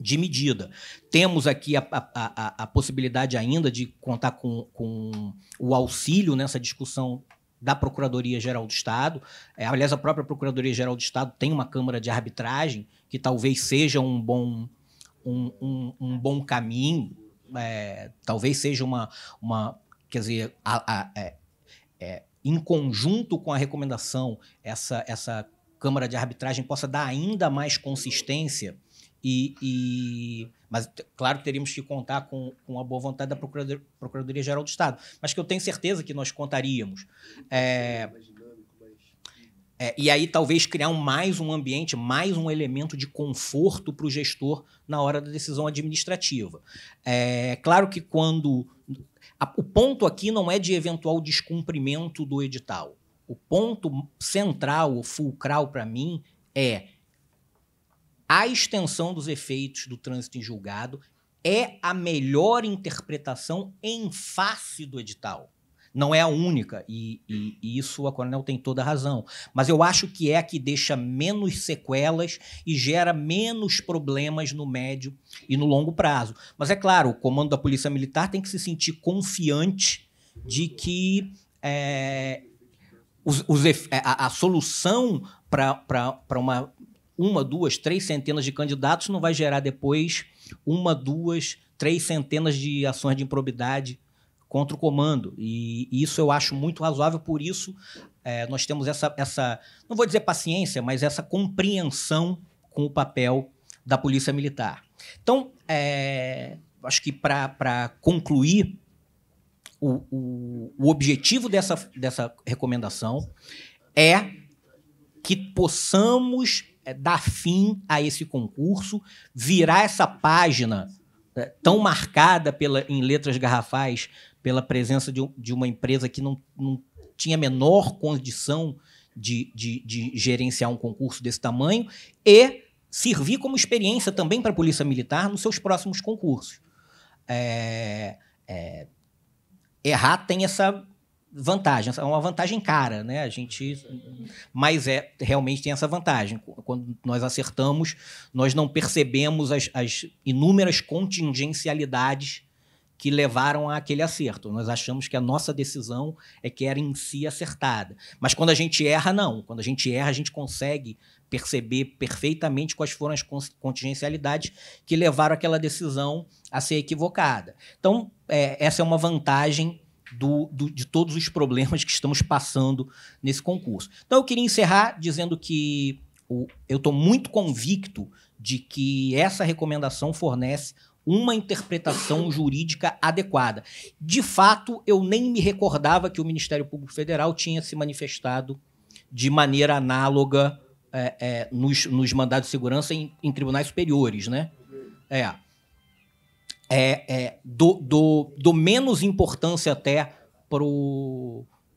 de medida. Temos aqui a, a, a, a possibilidade ainda de contar com, com, o auxílio nessa discussão da Procuradoria-Geral do Estado. É, aliás, a própria Procuradoria-Geral do Estado tem uma Câmara de Arbitragem, que talvez seja um bom, um, um, um bom caminho, é, talvez seja uma. uma quer dizer, a, a, é, é em conjunto com a recomendação, essa, essa Câmara de Arbitragem possa dar ainda mais consistência e, e, mas, claro, teríamos que contar com, com a boa vontade da Procuradoria, Procuradoria Geral do Estado, mas que eu tenho certeza que nós contaríamos. É, é, e aí, talvez, criar mais um ambiente, mais um elemento de conforto para o gestor na hora da decisão administrativa. É, claro que quando. A, o ponto aqui não é de eventual descumprimento do edital. O ponto central, o fulcral para mim, é a extensão dos efeitos do trânsito em julgado é a melhor interpretação em face do edital. Não é a única, e, e, e, isso a Coronel tem toda a razão. Mas eu acho que é a que deixa menos sequelas e gera menos problemas no médio e no longo prazo. Mas é claro, o comando da Polícia Militar tem que se sentir confiante de que é, os, os, eh, a, a solução para uma uma, duas, três centenas de candidatos não vai gerar depois uma, duas, três centenas de ações de improbidade contra o comando. E isso eu acho muito razoável, por isso é, nós temos essa, essa, não vou dizer paciência, mas essa compreensão com o papel da Polícia Militar. Então, é, acho que para concluir, o, o, o objetivo dessa, dessa recomendação é que possamos é dar fim a esse concurso, virar essa página né, tão marcada pela, em letras garrafais pela presença de, de uma empresa que não, não tinha a menor condição de, de, de, gerenciar um concurso desse tamanho e servir como experiência também para a Polícia Militar nos seus próximos concursos. É, é, errar tem essa vantagem, é uma vantagem cara, né? A gente, mas é realmente tem essa vantagem. Quando nós acertamos, nós não percebemos as, as inúmeras contingencialidades que levaram àquele acerto. Nós achamos que a nossa decisão é que era em si acertada. Mas quando a gente erra, não. Quando a gente erra, a gente consegue perceber perfeitamente quais foram as contingencialidades que levaram aquela decisão a ser equivocada. Então, é, essa é uma vantagem do, do, de todos os problemas que estamos passando nesse concurso. Então, eu queria encerrar dizendo que o, eu estou muito convicto de que essa recomendação fornece uma interpretação jurídica adequada. De fato, eu nem me recordava que o Ministério Público Federal tinha se manifestado de maneira análoga é, é, nos, nos mandados de segurança em, em tribunais superiores, né? É é, é, do, do, do menos importância até pro,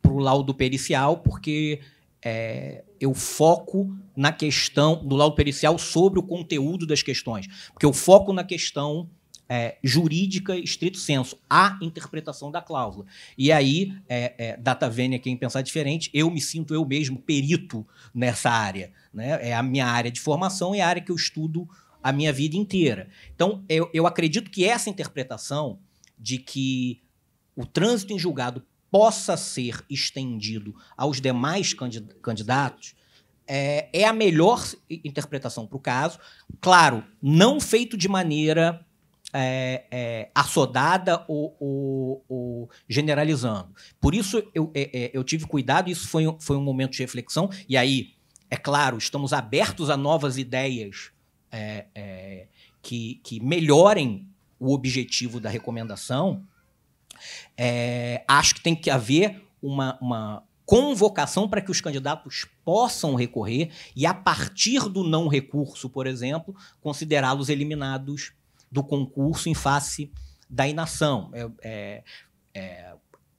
o laudo pericial, porque é, eu foco na questão do laudo pericial sobre o conteúdo das questões, porque eu foco na questão é, jurídica, estrito senso, a interpretação da cláusula. E aí, é, é, data vênia, quem pensar diferente, eu me sinto eu mesmo perito nessa área. Né? É a minha área de formação e a área que eu estudo a minha vida inteira. Então, eu, eu acredito que essa interpretação de que o trânsito em julgado possa ser estendido aos demais candidatos é, é a melhor interpretação para o caso. Claro, não feito de maneira é, é, assodada ou, ou, ou, generalizando. Por isso eu, é, é eu tive cuidado, isso foi, foi um momento de reflexão, e aí, é claro, estamos abertos a novas ideias é, é, que, que melhorem o objetivo da recomendação, é, acho que tem que haver uma, uma convocação para que os candidatos possam recorrer e, a partir do não recurso, por exemplo, considerá-los eliminados do concurso em face da inação. É, é, é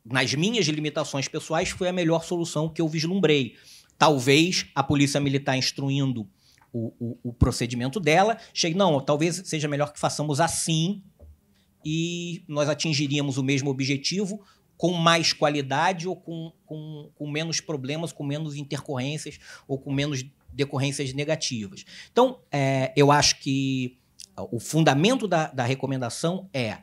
nas minhas limitações pessoais, foi a melhor solução que eu vislumbrei. Talvez a Polícia Militar instruindo o, o, o procedimento dela. Chega, não, talvez seja melhor que façamos assim e nós atingiríamos o mesmo objetivo com mais qualidade ou com, com, com menos problemas, com menos intercorrências ou com menos decorrências negativas. Então, é, eu acho que o fundamento da, da recomendação é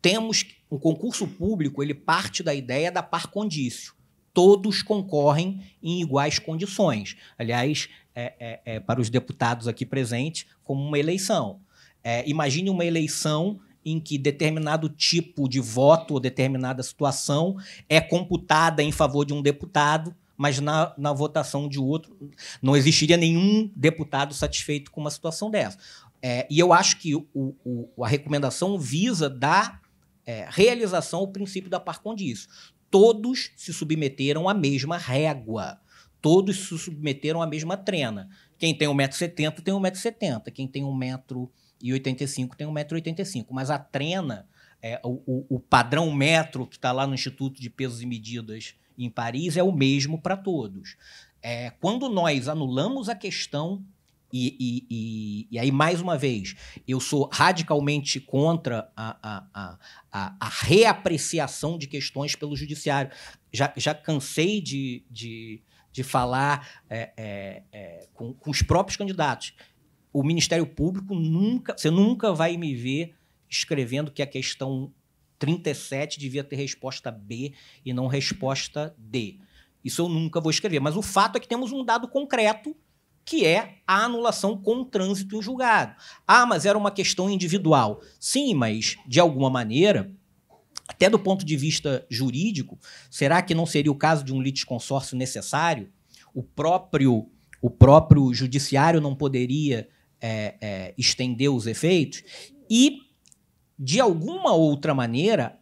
temos um concurso público ele parte da ideia da par condício todos concorrem em iguais condições. Aliás, é, é, é, para os deputados aqui presentes, como uma eleição. É, imagine uma eleição em que determinado tipo de voto ou determinada situação é computada em favor de um deputado, mas na, na votação de outro não existiria nenhum deputado satisfeito com uma situação dessa. É, e eu acho que o, o, a recomendação visa dar é, realização ao princípio da par condício todos se submeteram à mesma régua. Todos se submeteram à mesma trena. Quem tem 1,70m tem 1,70m. Quem tem 1,85m tem 1,85m. Mas a trena, é, o, o, padrão metro que está lá no Instituto de Pesos e Medidas em Paris, é o mesmo para todos. É, quando nós anulamos a questão e, e, e, e, aí, mais uma vez, eu sou radicalmente contra a, a, a, a reapreciação de questões pelo judiciário. Já, já cansei de, de, de falar é, é, é, com, com os próprios candidatos. O Ministério Público nunca. Você nunca vai me ver escrevendo que a questão 37 devia ter resposta B e não resposta D. Isso eu nunca vou escrever. Mas o fato é que temos um dado concreto que é a anulação com trânsito em julgado. Ah, mas era uma questão individual. Sim, mas de alguma maneira, até do ponto de vista jurídico, será que não seria o caso de um litisconsórcio necessário? O próprio, o próprio judiciário não poderia é, é, estender os efeitos? E, de alguma outra maneira,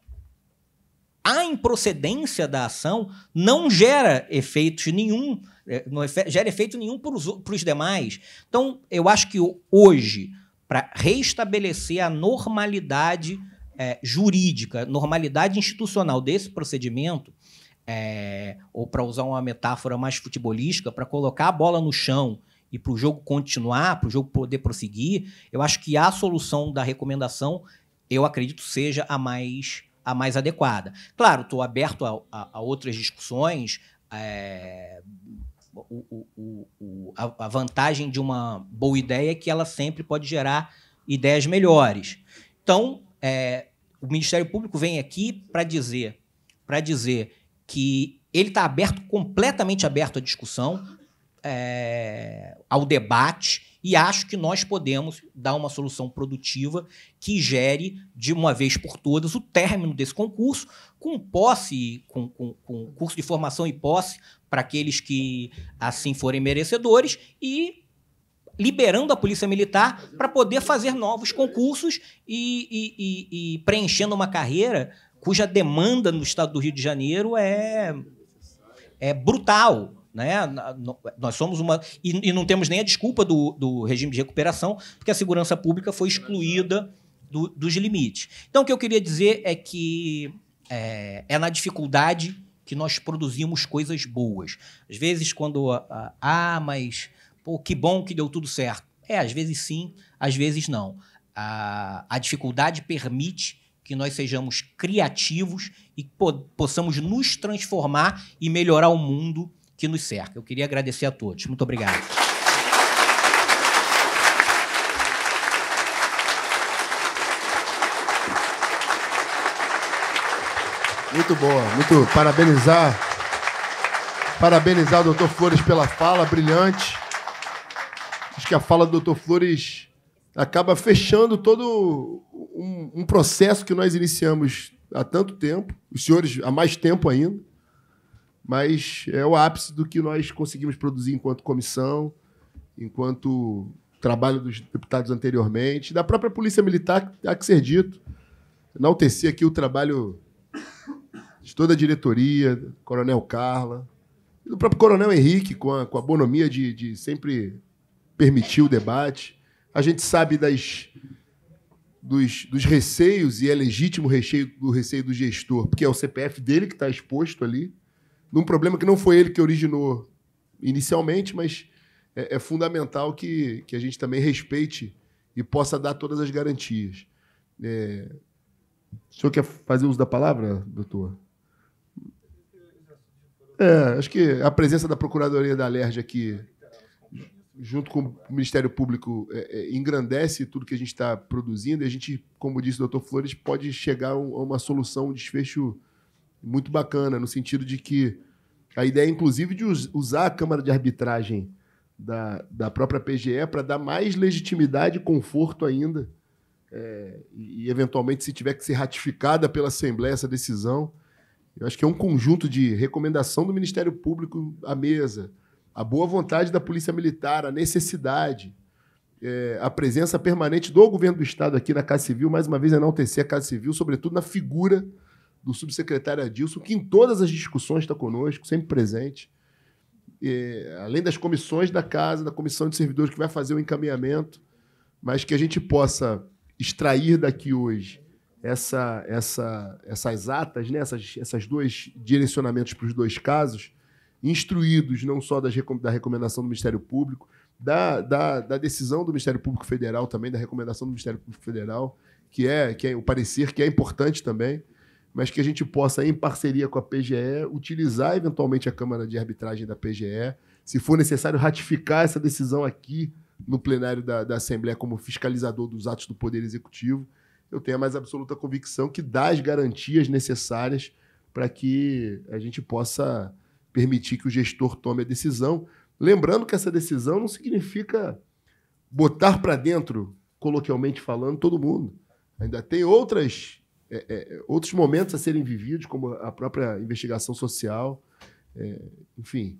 a improcedência da ação não gera efeitos nenhum é, não é gera efeito nenhum para os demais. Então, eu acho que hoje, para restabelecer a normalidade é, jurídica, normalidade institucional desse procedimento, é, ou para usar uma metáfora mais futebolística, para colocar a bola no chão e para o jogo continuar, para o jogo poder prosseguir, eu acho que a solução da recomendação, eu acredito, seja a mais, a mais adequada. Claro, estou aberto a, a, a, outras discussões. É, o, o, o, a, a vantagem de uma boa ideia é que ela sempre pode gerar ideias melhores. Então, é, o Ministério Público vem aqui para dizer, para dizer que ele está aberto, completamente aberto à discussão, é, ao debate, e acho que nós podemos dar uma solução produtiva que gere, de uma vez por todas, o término desse concurso, com posse, com, com, com curso de formação e posse para aqueles que assim forem merecedores e liberando a polícia militar para poder fazer novos concursos e, e, e, e, preenchendo uma carreira cuja demanda no estado do Rio de Janeiro é, é brutal. Né? Nós somos uma. E, não temos nem a desculpa do, do regime de recuperação, porque a segurança pública foi excluída do, dos limites. Então, o que eu queria dizer é que é, é na dificuldade que nós produzimos coisas boas. Às vezes, quando. Ah, ah, ah, mas. Pô, que bom que deu tudo certo. É, às vezes sim, às vezes não. A, a dificuldade permite que nós sejamos criativos e possamos nos transformar e melhorar o mundo que nos cerca. Eu queria agradecer a todos. Muito obrigado. Muito boa, muito parabenizar. Parabenizar o doutor Flores pela fala brilhante. Acho que a fala do doutor Flores acaba fechando todo um, um processo que nós iniciamos há tanto tempo, os senhores há mais tempo ainda, mas é o ápice do que nós conseguimos produzir enquanto comissão, enquanto trabalho dos deputados anteriormente, da própria Polícia Militar, há que ser dito. Enaltecer aqui o trabalho de toda a diretoria, Coronel Carla, do próprio Coronel Henrique, com a, com a bonomia de, de sempre permitir o debate. A gente sabe das, dos, dos, receios, e é legítimo o recheio, receio do gestor, porque é o CPF dele que está exposto ali, num problema que não foi ele que originou inicialmente, mas é, é fundamental que, que a gente também respeite e possa dar todas as garantias. É... O senhor quer fazer uso da palavra, doutor? É, acho que a presença da Procuradoria da Alerja aqui, junto com o Ministério Público, é, é, engrandece tudo que a gente está produzindo. E a gente, como disse o doutor Flores, pode chegar a uma solução, um desfecho muito bacana, no sentido de que a ideia, inclusive, de usar a Câmara de Arbitragem da, da própria PGE para dar mais legitimidade e conforto ainda. É, e, eventualmente, se tiver que ser ratificada pela Assembleia essa decisão, eu acho que é um conjunto de recomendação do Ministério Público à mesa, a boa vontade da Polícia Militar, a necessidade, é, a presença permanente do governo do Estado aqui na Casa Civil, mais uma vez enaltecer a Casa Civil, sobretudo na figura do subsecretário Adilson, que em todas as discussões está conosco, sempre presente. É, além das comissões da casa, da comissão de servidores que vai fazer o encaminhamento, mas que a gente possa extrair daqui hoje essa, essa, essas atas, né? essas, essas dois direcionamentos para os dois casos, instruídos não só das, da recomendação do Ministério Público, da, da, da, decisão do Ministério Público Federal também, da recomendação do Ministério Público Federal, que é, que é o parecer, que é importante também, mas que a gente possa, em parceria com a PGE, utilizar eventualmente a Câmara de Arbitragem da PGE, se for necessário ratificar essa decisão aqui no plenário da, da Assembleia como fiscalizador dos atos do Poder Executivo eu tenho a mais absoluta convicção que dá as garantias necessárias para que a gente possa permitir que o gestor tome a decisão. Lembrando que essa decisão não significa botar para dentro, coloquialmente falando, todo mundo. Ainda tem outras, é, é, outros momentos a serem vividos, como a própria investigação social, é, enfim.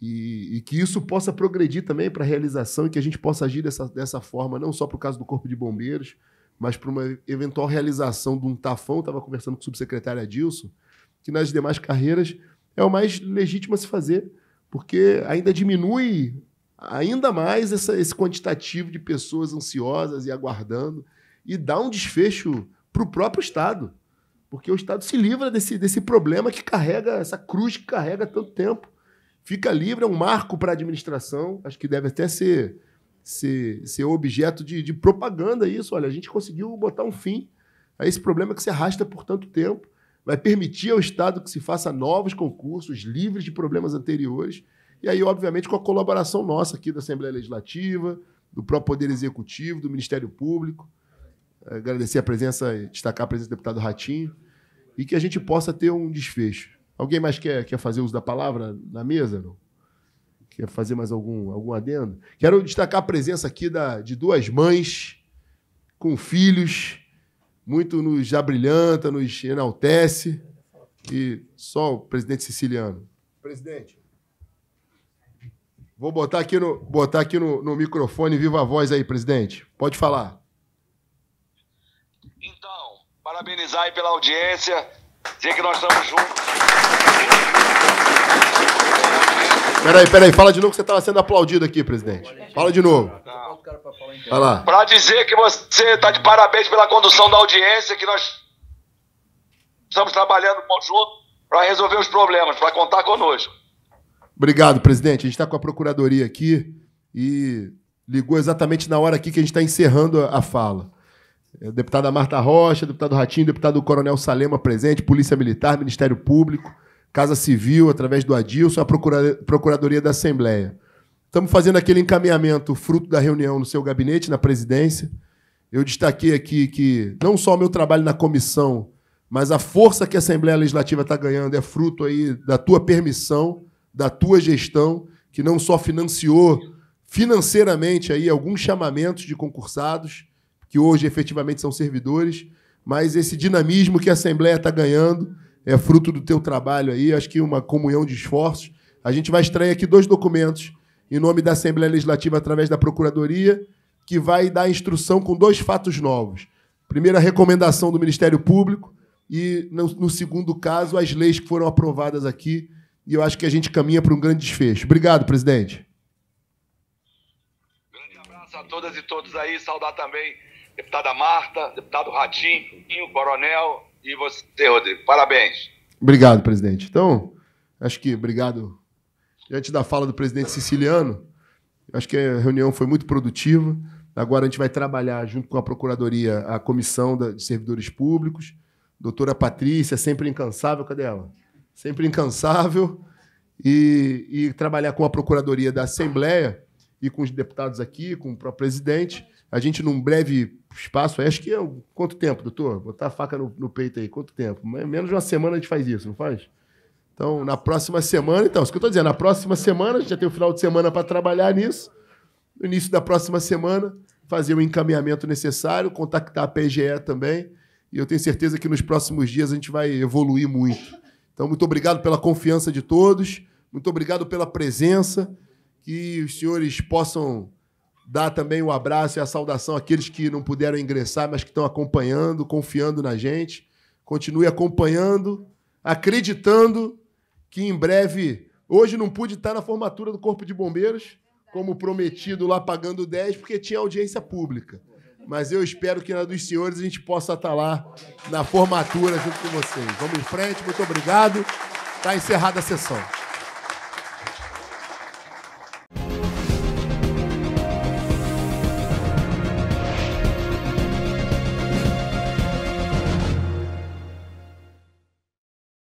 E, e, que isso possa progredir também para a realização e que a gente possa agir dessa, dessa forma, não só para o caso do Corpo de Bombeiros, mas para uma eventual realização de um tafão, estava conversando com o subsecretário Adilson, que nas demais carreiras é o mais legítimo a se fazer, porque ainda diminui ainda mais essa, esse quantitativo de pessoas ansiosas e aguardando, e dá um desfecho para o próprio Estado, porque o Estado se livra desse, desse problema que carrega, essa cruz que carrega tanto tempo. Fica livre, é um marco para a administração, acho que deve até ser ser, ser objeto de, de propaganda isso. Olha, a gente conseguiu botar um fim a esse problema que se arrasta por tanto tempo. Vai permitir ao Estado que se faça novos concursos livres de problemas anteriores. E aí, obviamente, com a colaboração nossa aqui da Assembleia Legislativa, do próprio Poder Executivo, do Ministério Público. Agradecer a presença, destacar a presença do deputado Ratinho. E que a gente possa ter um desfecho. Alguém mais quer, quer fazer uso da palavra na mesa? Não? Quer fazer mais algum, algum adendo? Quero destacar a presença aqui da, de duas mães com filhos, muito nos abrilhanta, nos enaltece. E só o presidente siciliano. Presidente, vou botar aqui no, botar aqui no, no microfone viva a voz aí, presidente. Pode falar. Então, parabenizar aí pela audiência, dizer que nós estamos juntos. Peraí, peraí, fala de novo que você estava sendo aplaudido aqui, presidente. Fala de novo. Vai lá. Para dizer que você está de parabéns pela condução da audiência, que nós estamos trabalhando junto para resolver os problemas, para contar conosco. Obrigado, presidente. A gente está com a procuradoria aqui e ligou exatamente na hora aqui que a gente está encerrando a fala. É, deputada Marta Rocha, deputado Ratinho, deputado Coronel Salema presente, Polícia Militar, Ministério Público. Casa Civil, através do Adilson, a Procuradoria da Assembleia. Estamos fazendo aquele encaminhamento fruto da reunião no seu gabinete, na presidência. Eu destaquei aqui que não só o meu trabalho na comissão, mas a força que a Assembleia Legislativa está ganhando é fruto aí da tua permissão, da tua gestão, que não só financiou financeiramente aí alguns chamamentos de concursados, que hoje efetivamente são servidores, mas esse dinamismo que a Assembleia está ganhando é fruto do teu trabalho aí, acho que uma comunhão de esforços. A gente vai extrair aqui dois documentos em nome da Assembleia Legislativa através da Procuradoria, que vai dar instrução com dois fatos novos. Primeiro, a recomendação do Ministério Público e, no, no segundo caso, as leis que foram aprovadas aqui. E eu acho que a gente caminha para um grande desfecho. Obrigado, presidente. Grande abraço a todas e todos aí. Saudar também deputada Marta, deputado Ratinho, Coronel, e você, Rodrigo, parabéns. Obrigado, presidente. Então, acho que obrigado. Diante da fala do presidente siciliano, acho que a reunião foi muito produtiva. Agora a gente vai trabalhar junto com a Procuradoria, a Comissão de Servidores Públicos. Doutora Patrícia, sempre incansável, cadê ela? Sempre incansável. E, e trabalhar com a Procuradoria da Assembleia e com os deputados aqui, com o próprio presidente a gente, num breve espaço, acho que é quanto tempo, doutor? Botar a faca no, no peito aí, quanto tempo? Menos de uma semana a gente faz isso, não faz? Então, na próxima semana, então, isso que eu estou dizendo, na próxima semana, a gente já tem o final de semana para trabalhar nisso. No início da próxima semana, fazer o encaminhamento necessário, contactar a PGE também. E eu tenho certeza que nos próximos dias a gente vai evoluir muito. Então, muito obrigado pela confiança de todos, muito obrigado pela presença, que os senhores possam Dá também o um abraço e a saudação àqueles que não puderam ingressar, mas que estão acompanhando, confiando na gente. Continue acompanhando, acreditando que em breve. Hoje não pude estar na formatura do Corpo de Bombeiros, como prometido lá pagando 10, porque tinha audiência pública. Mas eu espero que na dos senhores a gente possa estar lá na formatura junto com vocês. Vamos em frente, muito obrigado. Está encerrada a sessão.